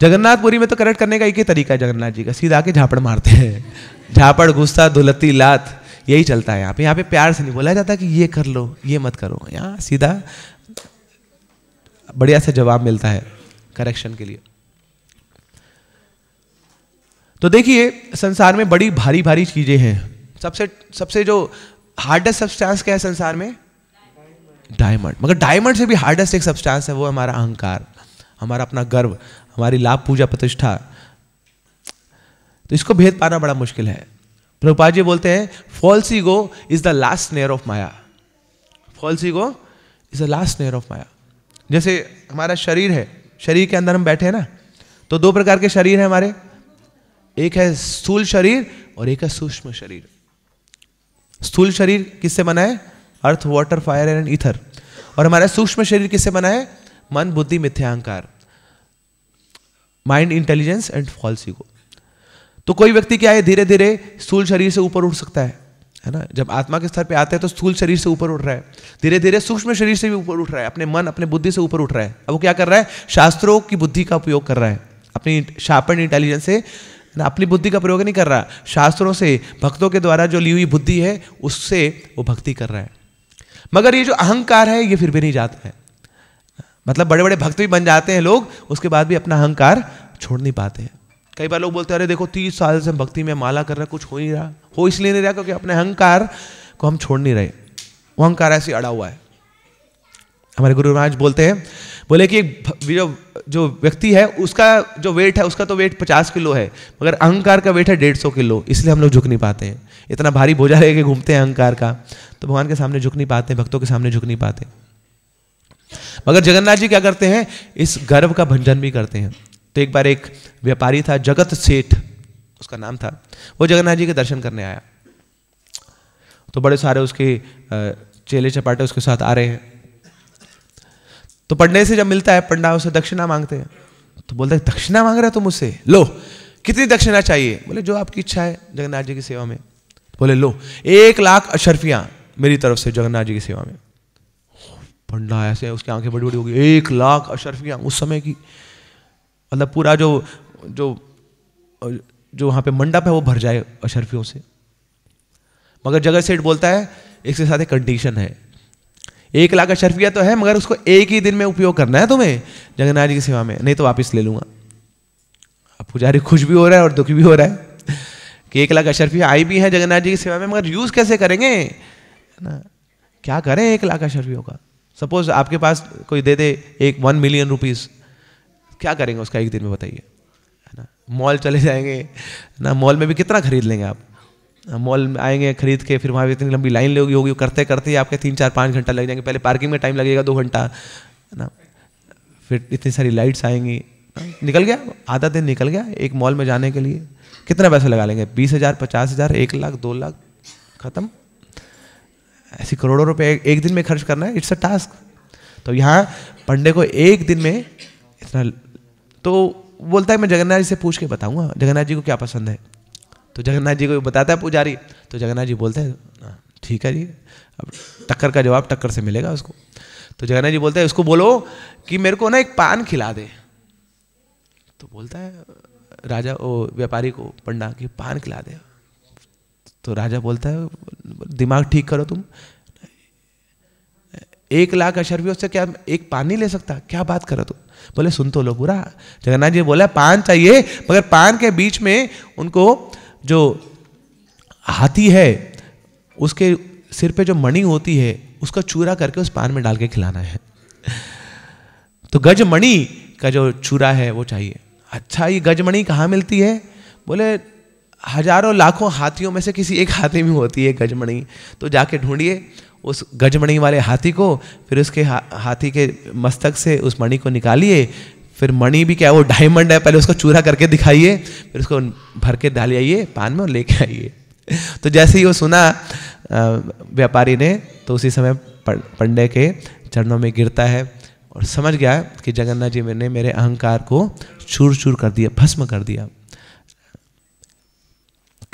जगन्नाथपुरी में तो करेक्ट करने का एक ही तरीका है जगन्नाथ जी का सीधा के झापड़ मारते हैं झापड़ गुस्सा दुलती लात यही चलता है यहाँ पे यहाँ पे प्यार से नहीं बोला जाता कि ये कर लो ये मत करो यहाँ सीधा बढ़िया सा जवाब मिलता है करेक्शन के लिए तो देखिए संसार में बड़ी भारी भारी चीजें हैं सबसे सबसे जो हार्डेस्ट सब्सटेंस क्या है संसार में डायमंड मगर डायमंड से भी हार्डेस्ट एक सब्सटेंस है वो हमारा अहंकार हमारा अपना गर्व हमारी लाभ पूजा प्रतिष्ठा तो इसको भेद पाना बड़ा मुश्किल है प्रभुपा जी बोलते हैं false ego is the last snare of maya false ego is the last snare of maya जैसे हमारा शरीर है शरीर के अंदर हम बैठे हैं ना तो दो प्रकार के शरीर हैं हमारे एक है स्थूल शरीर और एक है सूक्ष्म शरीर स्थूल शरीर किससे बना है earth water fire and ether और हमारा सूक्ष्म शरीर किससे बना है मन बुद्धि मिथ्याहकार mind intelligence and false ego तो कोई व्यक्ति क्या है धीरे धीरे स्थूल शरीर से ऊपर उठ सकता है है ना जब आत्मा के स्तर पे आता है तो स्थूल शरीर से ऊपर उठ रहा है धीरे धीरे सूक्ष्म शरीर से भी ऊपर उठ रहा है अपने मन अपने बुद्धि से ऊपर उठ रहा है अब वो क्या कर रहा है शास्त्रों की बुद्धि का उपयोग कर रहा है अपनी शापन इंटेलिजेंस से ना अपनी बुद्धि का प्रयोग नहीं कर रहा शास्त्रों से भक्तों के द्वारा जो ली हुई बुद्धि है उससे वो भक्ति कर रहा है मगर ये जो अहंकार है ये फिर भी नहीं जाता है मतलब बड़े बड़े भक्त भी बन जाते हैं लोग उसके बाद भी अपना अहंकार छोड़ नहीं पाते हैं कई बार लोग बोलते हैं अरे देखो तीस साल से भक्ति में माला कर रहे कुछ हो ही रहा हो इसलिए नहीं रहा क्योंकि अपने अहंकार को हम छोड़ नहीं रहे वो अहंकार ऐसे अड़ा हुआ है हमारे गुरु महाराज बोलते हैं बोले कि जो जो व्यक्ति है उसका जो वेट है उसका तो वेट पचास किलो है मगर अहंकार का वेट है डेढ़ सौ किलो इसलिए हम लोग झुक नहीं पाते हैं इतना भारी भोजा लेके घूमते हैं अहंकार का तो भगवान के सामने झुक नहीं पाते भक्तों के सामने झुक नहीं पाते मगर जगन्नाथ जी क्या करते हैं इस गर्व का भंजन भी करते हैं तो एक बार एक व्यापारी था जगत सेठ उसका नाम था वो जगन्नाथ जी के दर्शन करने आया तो बड़े सारे उसके चेले चपाटे उसके साथ आ रहे हैं तो पंडे से जब मिलता है पंडा उसे दक्षिणा मांगते हैं तो बोलता है दक्षिणा मांग रहे हो तुम उससे लो कितनी दक्षिणा चाहिए बोले जो आपकी इच्छा है जगन्नाथ जी की सेवा में बोले लो एक लाख अशरफिया मेरी तरफ से जगन्नाथ जी की सेवा में पंडा ऐसे उसकी आंखें बड़ी बड़ी होगी एक लाख अशरफिया उस समय की मतलब पूरा जो जो जो वहाँ पे मंडप है वो भर जाए अशरफियों से मगर जगत सेठ बोलता है इसके साथ एक कंडीशन है एक लाख अशरफिया तो है मगर उसको एक ही दिन में उपयोग करना है तुम्हें जगन्नाथ जी की सेवा में नहीं तो वापस ले लूँगा अब पुजारी खुश भी हो रहा है और दुखी भी हो रहा है कि एक लाख अशरफिया आई भी है जगन्नाथ जी की सेवा में मगर यूज़ कैसे करेंगे ना क्या करें एक लाख अशरफियों का सपोज आपके पास कोई दे दे एक वन मिलियन रुपीज़ क्या करेंगे उसका एक दिन में बताइए है ना मॉल चले जाएंगे ना मॉल में भी कितना खरीद लेंगे आप मॉल में आएंगे खरीद के फिर वहाँ भी इतनी लंबी लाइन लगी होगी करते करते ही आपके तीन चार पाँच घंटा लग जाएंगे पहले पार्किंग में टाइम लगेगा दो घंटा है ना फिर इतनी सारी लाइट्स आएंगी निकल गया आधा दिन निकल गया एक मॉल में जाने के लिए कितना पैसा लगा लेंगे बीस हज़ार पचास हज़ार एक लाख दो लाख ख़त्म ऐसे करोड़ों रुपए एक दिन में खर्च करना है इट्स अ टास्क तो यहाँ पंडे को एक दिन में इतना तो बोलता है मैं जगन्नाथ जी से पूछ के बताऊँगा जगन्नाथ जी को क्या पसंद है तो जगन्नाथ जी को बताता है पुजारी तो जगन्नाथ जी बोलते हैं ठीक है जी अब टक्कर का जवाब टक्कर से मिलेगा उसको तो जगन्नाथ जी बोलते हैं उसको बोलो कि मेरे को ना एक पान खिला दे तो बोलता है राजा ओ व्यापारी को पंडा कि पान खिला दे तो राजा बोलता है दिमाग ठीक करो तुम एक लाख अशरफियों से क्या एक पान नहीं ले सकता क्या बात करो तुम बोले सुन तो लो पूरा जगन्नाथ जी बोला पान चाहिए मगर पान के बीच में उनको जो हाथी है उसके सिर पे जो मणि होती है उसका चूरा करके उस पान में डाल के खिलाना है तो गजमणि का जो चूरा है वो चाहिए अच्छा ये गजमणि कहाँ मिलती है बोले हजारों लाखों हाथियों में से किसी एक हाथी में होती है गजमणि तो जाके ढूंढिए उस गजमणि वाले हाथी को फिर उसके हा, हाथी के मस्तक से उस मणि को निकालिए फिर मणि भी क्या है वो डायमंड है पहले उसको चूरा करके दिखाइए फिर उसको भर के डाल आइए पान में और लेके आइए तो जैसे ही वो सुना व्यापारी ने तो उसी समय पंडे के चरणों में गिरता है और समझ गया कि जगन्नाथ जी मैंने मेरे अहंकार को चूर चूर कर दिया भस्म कर दिया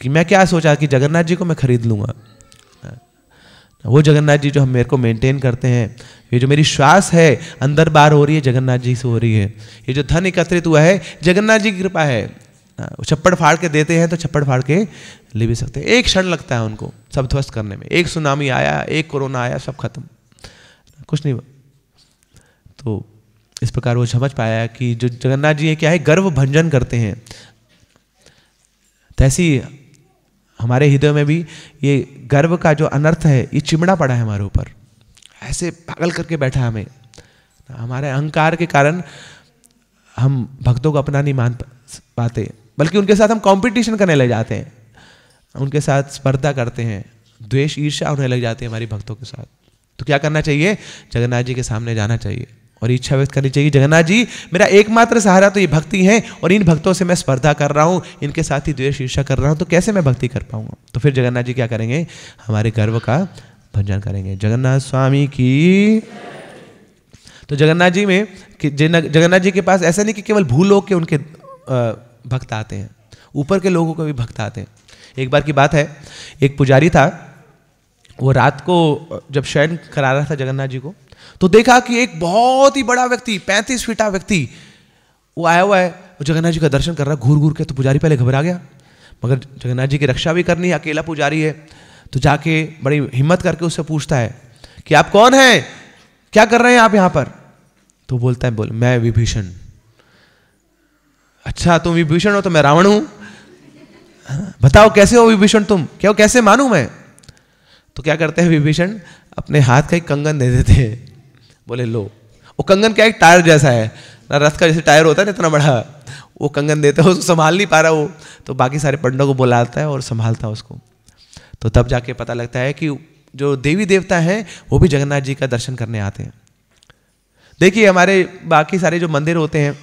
कि मैं क्या सोचा कि जगन्नाथ जी को मैं खरीद लूंगा वो जगन्नाथ जी जो हम मेरे को मेंटेन करते हैं ये जो मेरी श्वास है अंदर बार हो रही है जगन्नाथ जी से हो रही है ये जो धन एकत्रित हुआ है जगन्नाथ जी की कृपा है हाँ, छप्पड़ फाड़ के देते हैं तो छप्पड़ फाड़ के ले भी सकते हैं एक क्षण लगता है उनको सब ध्वस्त करने में एक सुनामी आया एक कोरोना आया सब खत्म कुछ नहीं तो इस प्रकार वो समझ पाया कि जो जगन्नाथ जी है क्या है गर्व भंजन करते हैं तैसी हमारे हृदय में भी ये गर्व का जो अनर्थ है ये चिमड़ा पड़ा है हमारे ऊपर ऐसे पागल करके बैठा हमें हमारे अहंकार के कारण हम भक्तों को अपना नहीं मान पाते बल्कि उनके साथ हम कंपटीशन करने लग जाते हैं उनके साथ स्पर्धा करते हैं द्वेष ईर्ष्या होने लग जाते हैं हमारी भक्तों के साथ तो क्या करना चाहिए जगन्नाथ जी के सामने जाना चाहिए और इच्छा व्यक्त करनी चाहिए जगन्नाथ जी मेरा एकमात्र सहारा तो ये भक्ति है और इन भक्तों से मैं स्पर्धा कर रहा हूँ इनके साथ ही द्वेष ईर्षा कर रहा हूँ तो कैसे मैं भक्ति कर पाऊंगा तो फिर जगन्नाथ जी क्या करेंगे हमारे गर्व का भंजन करेंगे जगन्नाथ स्वामी की तो जगन्नाथ जी में कि जगन्नाथ जी के पास ऐसा नहीं कि केवल भूलोक के उनके भक्त आते हैं ऊपर के लोगों को भी भक्त आते हैं एक बार की बात है एक पुजारी था वो रात को जब शयन करा रहा था जगन्नाथ जी को तो देखा कि एक बहुत ही बड़ा व्यक्ति पैंतीस फीटा व्यक्ति वो आया हुआ है वो जगन्नाथ जी का दर्शन कर रहा है घूर घूर के तो पुजारी पहले घबरा गया मगर जगन्नाथ जी की रक्षा भी करनी है अकेला पुजारी है तो जाके बड़ी हिम्मत करके उससे पूछता है कि आप कौन हैं क्या कर रहे हैं आप यहाँ पर तो बोलता है बोल मैं विभीषण अच्छा तुम विभीषण हो तो मैं रावण हूं बताओ कैसे हो विभीषण तुम क्या हो कैसे मानू मैं तो क्या करते हैं विभीषण अपने हाथ का एक कंगन दे देते हैं बोले लो वो कंगन क्या एक टायर जैसा है ना रथ का जैसे टायर होता है ना इतना बड़ा वो कंगन देता है उसको संभाल नहीं पा रहा वो तो बाकी सारे पंडों को बुलाता है और संभालता है उसको तो तब जाके पता लगता है कि जो देवी देवता हैं वो भी जगन्नाथ जी का दर्शन करने आते हैं देखिए हमारे बाकी सारे जो मंदिर होते हैं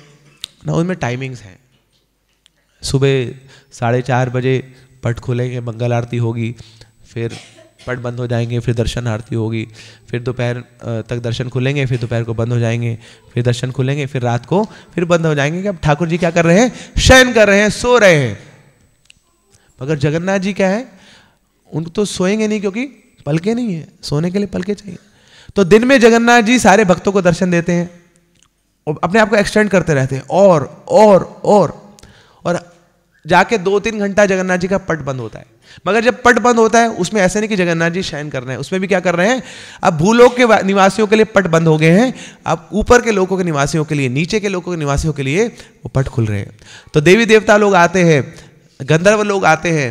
ना उनमें टाइमिंग्स हैं सुबह साढ़े चार बजे पट खुलेंगे मंगल आरती होगी फिर पट बंद हो जाएंगे फिर दर्शन आरती होगी फिर दोपहर तक दर्शन खुलेंगे फिर दोपहर को बंद हो जाएंगे फिर दर्शन खुलेंगे फिर रात को फिर बंद हो जाएंगे कि अब ठाकुर जी क्या कर रहे हैं शयन कर रहे हैं सो रहे हैं मगर जगन्नाथ जी क्या है उनको तो सोएंगे नहीं क्योंकि पलके नहीं है सोने के लिए पलके चाहिए तो दिन में जगन्नाथ जी सारे भक्तों को दर्शन देते हैं और अपने आप को एक्सटेंड करते रहते हैं और और और और जाके दो तीन घंटा जगन्नाथ जी का पट बंद होता है मगर जब पट बंद होता है उसमें ऐसा नहीं कि जगन्नाथ जी शयन कर रहे हैं उसमें भी क्या कर रहे हैं अब भूलोक के निवासियों के लिए पट बंद हो गए हैं अब ऊपर के लोगों के निवासियों के लिए नीचे के लोगों के निवासियों के लिए वो पट खुल रहे हैं तो देवी देवता लोग आते हैं गंधर्व लोग आते हैं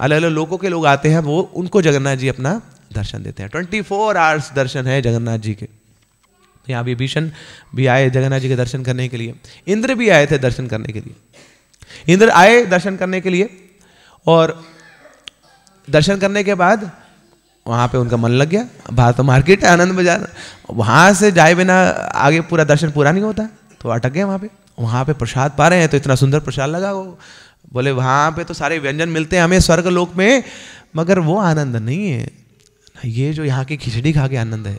अलग अलग लोगों के लोग आते हैं वो उनको जगन्नाथ जी अपना दर्शन देते हैं ट्वेंटी फोर आवर्स दर्शन है जगन्नाथ जी के यहाँ विभीषण भी आए जगन्नाथ जी के दर्शन करने के लिए इंद्र भी आए थे दर्शन करने के लिए इंद्र आए दर्शन करने के लिए और दर्शन करने के बाद वहाँ पे उनका मन लग गया भारत तो मार्केट है आनंद बाजार वहाँ से जाए बिना आगे पूरा दर्शन पूरा नहीं होता तो अटक गए वहाँ पे वहाँ पे प्रसाद पा रहे हैं तो इतना सुंदर प्रसाद लगा वो बोले वहाँ पे तो सारे व्यंजन मिलते हैं हमें स्वर्ग लोक में मगर वो आनंद नहीं है ये जो यहाँ की खिचड़ी खा के आनंद है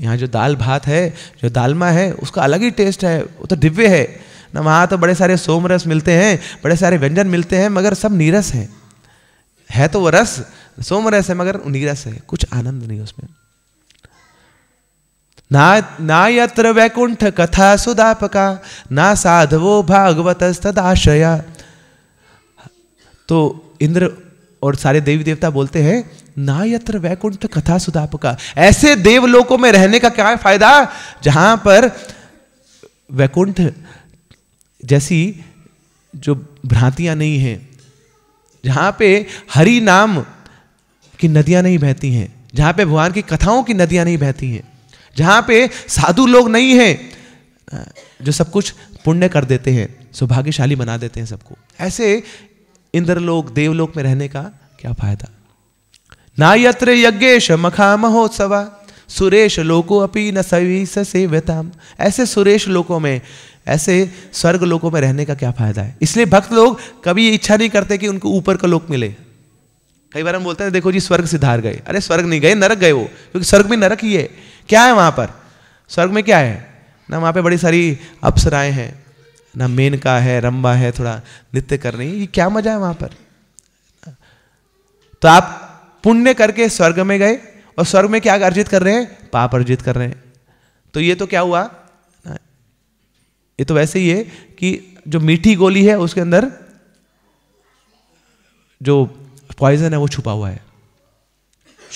यहाँ जो दाल भात है जो दालमा है उसका अलग ही टेस्ट है वो तो दिव्य है ना वहाँ तो बड़े सारे सोमरस मिलते हैं बड़े सारे व्यंजन मिलते हैं मगर सब नीरस हैं है तो वो रस सोम रस है मगर नीरस है कुछ आनंद नहीं उसमें ना ना यत्र वैकुंठ कथा सुदापका ना साधवो भागवत तदाशया तो इंद्र और सारे देवी देवता बोलते हैं ना यत्र वैकुंठ कथा सुदापका ऐसे देवलोकों में रहने का क्या फायदा जहां पर वैकुंठ जैसी जो भ्रांतियां नहीं हैं जहाँ पे हरि नाम की नदियाँ नहीं बहती हैं जहाँ पे भगवान की कथाओं की नदियाँ नहीं बहती हैं जहाँ पे साधु लोग नहीं हैं जो सब कुछ पुण्य कर देते हैं सौभाग्यशाली बना देते हैं सबको ऐसे इंद्रलोक देवलोक में रहने का क्या फायदा ना यत्र यज्ञेश मखा महोत्सव सुरेश लोको अपी न सवी सेव्यताम ऐसे सुरेश लोकों में ऐसे स्वर्ग लोकों में रहने का क्या फायदा है इसलिए भक्त लोग कभी ये इच्छा नहीं करते कि उनको ऊपर का लोक मिले कई बार हम बोलते हैं देखो जी स्वर्ग से धार गए अरे स्वर्ग नहीं गए नरक गए वो क्योंकि स्वर्ग में नरक ही है क्या है वहां पर स्वर्ग में क्या है ना वहां पे बड़ी सारी अप्सराएं हैं ना मेन का है रंबा है थोड़ा नृत्य कर रही है ये क्या मजा है वहां पर तो आप पुण्य करके स्वर्ग में गए और स्वर्ग में क्या अर्जित कर रहे हैं पाप अर्जित कर रहे हैं तो ये तो क्या हुआ ये तो वैसे ही है कि जो मीठी गोली है उसके अंदर जो पॉइजन है वो छुपा हुआ है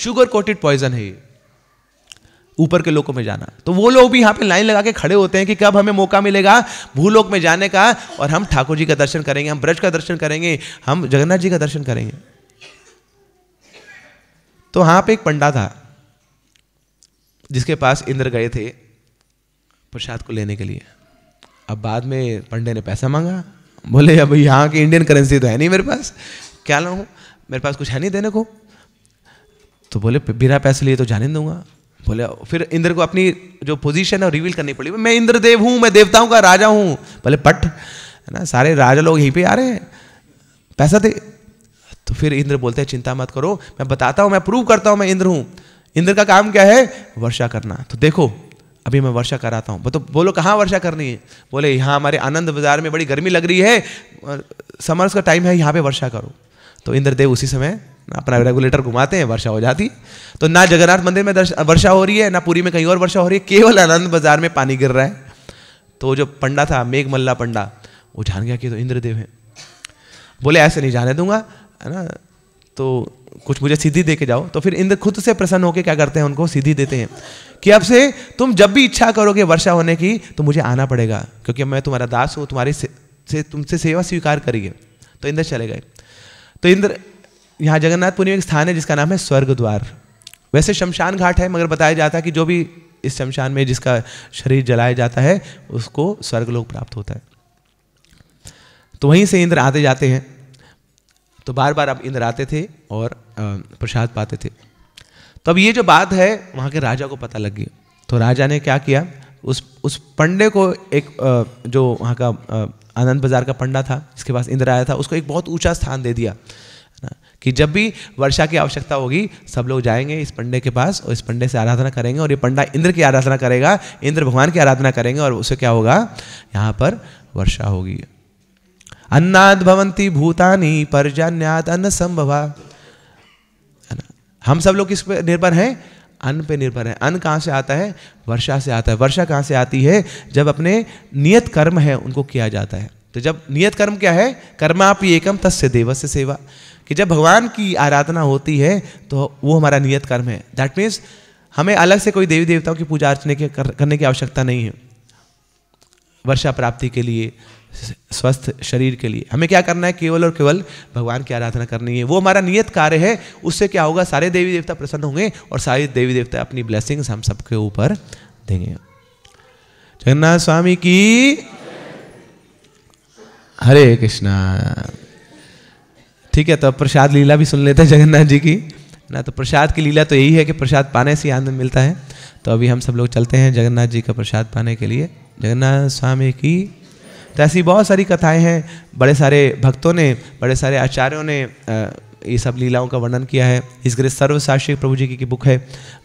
शुगर कोटेड पॉइजन है ये ऊपर के लोगों में जाना तो वो लोग भी यहां पे लाइन लगा के खड़े होते हैं कि कब हमें मौका मिलेगा भूलोक में जाने का और हम ठाकुर जी का दर्शन करेंगे हम ब्रज का दर्शन करेंगे हम जगन्नाथ जी का दर्शन करेंगे तो वहां पे एक पंडा था जिसके पास इंद्र गए थे प्रसाद को लेने के लिए अब बाद में पंडे ने पैसा मांगा बोले अब यहाँ की इंडियन करेंसी तो है नहीं मेरे पास क्या लाऊँ मेरे पास कुछ है नहीं देने को तो बोले बिना पैसे लिए तो जाने दूंगा बोले फिर इंद्र को अपनी जो पोजीशन है रिवील करनी पड़ी मैं इंद्रदेव हूँ मैं देवताओं का राजा हूँ बोले पट है ना सारे राजा लोग यहीं पे आ रहे हैं पैसा दे तो फिर इंद्र बोलते हैं चिंता मत करो मैं बताता हूँ मैं प्रूव करता हूँ मैं इंद्र हूँ इंद्र का काम क्या है वर्षा करना तो देखो अभी मैं वर्षा कराता हूँ तो बोलो कहाँ वर्षा करनी है बोले यहाँ हमारे आनंद बाजार में बड़ी गर्मी लग रही है समर्स का टाइम है यहाँ पे वर्षा करो तो इंद्रदेव उसी समय अपना रेगुलेटर घुमाते हैं वर्षा हो जाती तो ना जगन्नाथ मंदिर में वर्षा हो रही है ना पूरी में कहीं और वर्षा हो रही है केवल आनंद बाजार में पानी गिर रहा है तो जो पंडा था मेघमल्ला पंडा वो जान गया कि तो इंद्रदेव है बोले ऐसे नहीं जाने दूंगा है ना तो कुछ मुझे सीधी दे के जाओ तो फिर इंद्र खुद से प्रसन्न होकर क्या करते हैं उनको सीधी देते हैं कि अब से तुम जब भी इच्छा करोगे वर्षा होने की तो मुझे आना पड़ेगा क्योंकि मैं तुम्हारा दास हूँ तुम्हारी से, से तुमसे सेवा स्वीकार करिए तो इंद्र चले गए तो इंद्र यहाँ जगन्नाथपुरी में एक स्थान है जिसका नाम है स्वर्ग द्वार वैसे शमशान घाट है मगर बताया जाता है कि जो भी इस शमशान में जिसका शरीर जलाया जाता है उसको स्वर्ग लोग प्राप्त होता है तो वहीं से इंद्र आते जाते हैं तो बार बार अब इंद्र आते थे और प्रसाद पाते थे तो अब ये जो बात है वहाँ के राजा को पता लग गई तो राजा ने क्या किया उस उस पंडे को एक जो वहाँ का आनंद बाजार का पंडा था जिसके पास इंद्र आया था उसको एक बहुत ऊंचा स्थान दे दिया कि जब भी वर्षा की आवश्यकता होगी सब लोग जाएंगे इस पंडे के पास और इस पंडे से आराधना करेंगे और ये पंडा इंद्र की आराधना करेगा इंद्र भगवान की आराधना करेंगे और उससे क्या होगा यहाँ पर वर्षा होगी अन्नाद भवंती भूतानी परजान्यात अन्न संभवा हम सब लोग किस पे निर्भर हैं अन्न पे निर्भर है अन्न कहाँ से आता है वर्षा से आता है वर्षा कहाँ से आती है जब अपने नियत कर्म है उनको किया जाता है तो जब नियत कर्म क्या है कर्म आप एकम तस्य देवस्य सेवा कि जब भगवान की आराधना होती है तो वो हमारा नियत कर्म है दैट मीन्स हमें अलग से कोई देवी देवताओं की पूजा अर्चने के कर, करने की आवश्यकता नहीं है वर्षा प्राप्ति के लिए स्वस्थ शरीर के लिए हमें क्या करना है केवल और केवल भगवान की आराधना करनी है वो हमारा नियत कार्य है उससे क्या होगा सारे देवी देवता प्रसन्न होंगे और सारे देवी देवता अपनी ब्लेसिंग्स हम सबके ऊपर देंगे जगन्नाथ स्वामी की हरे कृष्णा ठीक है तो प्रसाद लीला भी सुन लेते हैं जगन्नाथ जी की ना तो प्रसाद की लीला तो यही है कि प्रसाद पाने से आनंद मिलता है तो अभी हम सब लोग चलते हैं जगन्नाथ जी का प्रसाद पाने के लिए जगन्नाथ स्वामी की तो ऐसी बहुत सारी कथाएं हैं बड़े सारे भक्तों ने बड़े सारे आचार्यों ने ये सब लीलाओं का वर्णन किया है इस ग्रह सर्वशास्त्री प्रभु जी की, की बुक है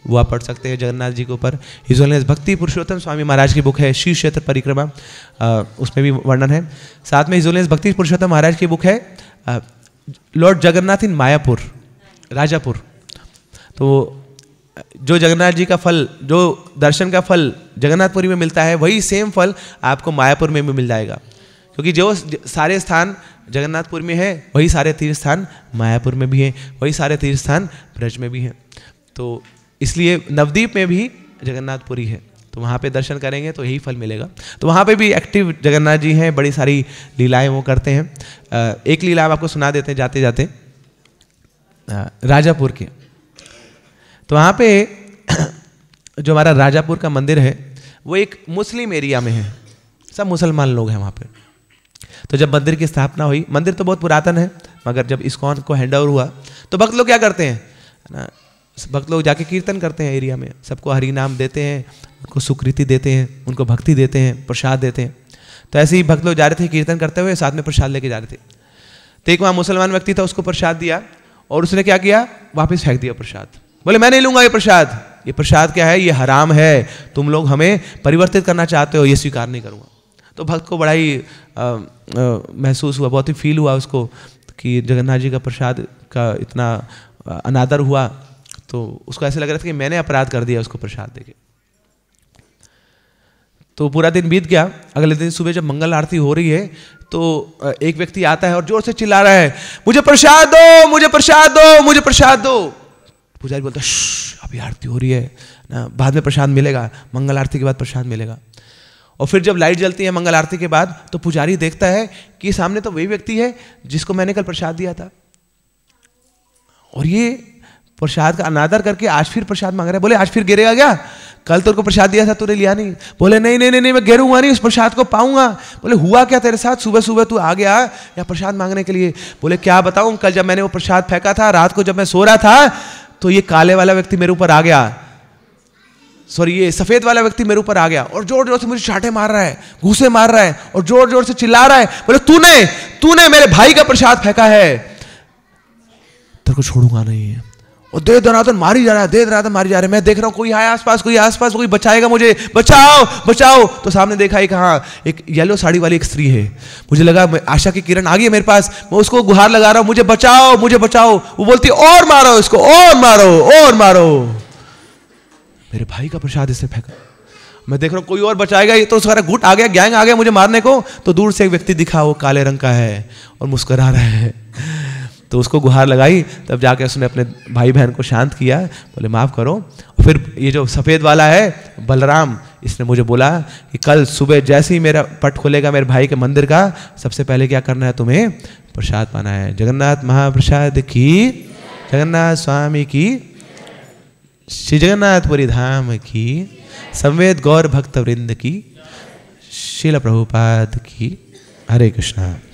वो आप पढ़ सकते हैं जगन्नाथ जी के ऊपर हिजोलेस भक्ति पुरुषोत्तम स्वामी महाराज की बुक है श्री क्षेत्र परिक्रमा उसमें भी वर्णन है साथ में हिजोलेस भक्ति पुरुषोत्तम महाराज की बुक है लॉर्ड जगन्नाथ इन मायापुर राजापुर तो जो जगन्नाथ जी का फल जो दर्शन का फल जगन्नाथपुरी में मिलता है वही सेम फल आपको मायापुर में भी मिल जाएगा क्योंकि जो सारे स्थान जगन्नाथपुर में है वही सारे तीर्थ स्थान मायापुर में भी हैं वही सारे तीर्थ स्थान ब्रज में भी हैं तो इसलिए नवदीप में भी जगन्नाथपुरी है तो वहाँ पे दर्शन करेंगे तो यही फल मिलेगा तो वहाँ पे भी एक्टिव जगन्नाथ जी हैं बड़ी सारी लीलाएं वो करते हैं एक लीला आपको सुना देते हैं जाते जाते राजापुर के तो वहाँ पे जो हमारा राजापुर का मंदिर है वो एक मुस्लिम एरिया में है सब मुसलमान लोग हैं वहाँ पे तो जब मंदिर की स्थापना हुई मंदिर तो बहुत पुरातन है मगर जब इस्कॉन को हैंड ओवर हुआ तो भक्त लोग क्या करते हैं ना भक्त लोग जाके कीर्तन करते हैं एरिया में सबको हरि नाम देते हैं उनको सुकृति देते हैं उनको भक्ति देते हैं प्रसाद देते हैं तो ऐसे ही भक्त लोग जा रहे थे कीर्तन करते हुए साथ में प्रसाद लेके जा रहे थे तो एक वहाँ मुसलमान व्यक्ति था उसको प्रसाद दिया और उसने क्या किया वापस फेंक दिया प्रसाद बोले मैं नहीं लूंगा ये प्रसाद ये प्रसाद क्या है ये हराम है तुम लोग हमें परिवर्तित करना चाहते हो ये स्वीकार नहीं करूँगा तो भक्त को बड़ा ही महसूस हुआ बहुत ही फील हुआ उसको कि जगन्नाथ जी का प्रसाद का इतना अनादर हुआ तो उसको ऐसे लग रहा था कि मैंने अपराध कर दिया उसको प्रसाद देके तो पूरा दिन बीत गया अगले दिन सुबह जब मंगल आरती हो रही है तो एक व्यक्ति आता है और जोर से चिल्ला रहा है मुझे प्रसाद दो मुझे प्रसाद दो मुझे प्रसाद दो पुजारी बोलता अभी आरती हो रही है ना बाद में प्रसाद मिलेगा मंगल आरती के बाद प्रसाद मिलेगा और फिर जब लाइट जलती है मंगल आरती के बाद तो पुजारी देखता है कि सामने तो वही व्यक्ति है जिसको मैंने कल प्रसाद दिया था और ये प्रसाद का अनादर करके आज फिर प्रसाद मांग रहा है बोले आज फिर गिरेगा क्या कल तेरे तो को प्रसाद दिया था तूने लिया नहीं बोले नहीं नहीं नहीं नहीं मैं गिरूंगा नहीं उस प्रसाद को पाऊंगा बोले हुआ क्या तेरे साथ सुबह सुबह तू आ गया या प्रसाद मांगने के लिए बोले क्या बताऊं कल जब मैंने वो प्रसाद फेंका था रात को जब मैं सो रहा था तो ये काले वाला व्यक्ति मेरे ऊपर आ गया सॉरी ये सफेद वाला व्यक्ति मेरे ऊपर आ गया और जोर जोर से मुझे छाटे मार रहा है घूसे मार रहा है और जोर जोर से चिल्ला रहा है बोले तूने तूने मेरे भाई का प्रसाद फेंका है तेरे को छोड़ूंगा नहीं है और दे दनादन मारी जा रहा है दे दनादन मारी जा रहा है मैं देख रहा हूँ कोई आया आसपास कोई आसपास कोई बचाएगा मुझे बचाओ बचाओ तो सामने देखा एक हाँ एक येलो साड़ी वाली एक स्त्री है मुझे लगा आशा की किरण आ गई मेरे पास मैं उसको गुहार लगा रहा हूँ मुझे बचाओ मुझे बचाओ वो बोलती और मारो इसको और मारो और मारो मेरे भाई का प्रसाद इसे फेंका मैं देख रहा हूँ कोई और बचाएगा ये तो सारा गुट आ गया गैंग आ गया मुझे मारने को तो दूर से एक व्यक्ति दिखा वो काले रंग का है और मुस्करा रहा है तो उसको गुहार लगाई तब जाके उसने अपने भाई बहन को शांत किया बोले माफ़ करो फिर ये जो सफ़ेद वाला है बलराम इसने मुझे बोला कि कल सुबह जैसे ही मेरा पट खुलेगा मेरे भाई के मंदिर का सबसे पहले क्या करना है तुम्हें प्रसाद पाना है जगन्नाथ महाप्रसाद की जगन्नाथ स्वामी की श्री जगन्नाथपुरी धाम की संवेद गौर भक्त वृंद की शिल प्रभुपाद की हरे कृष्णा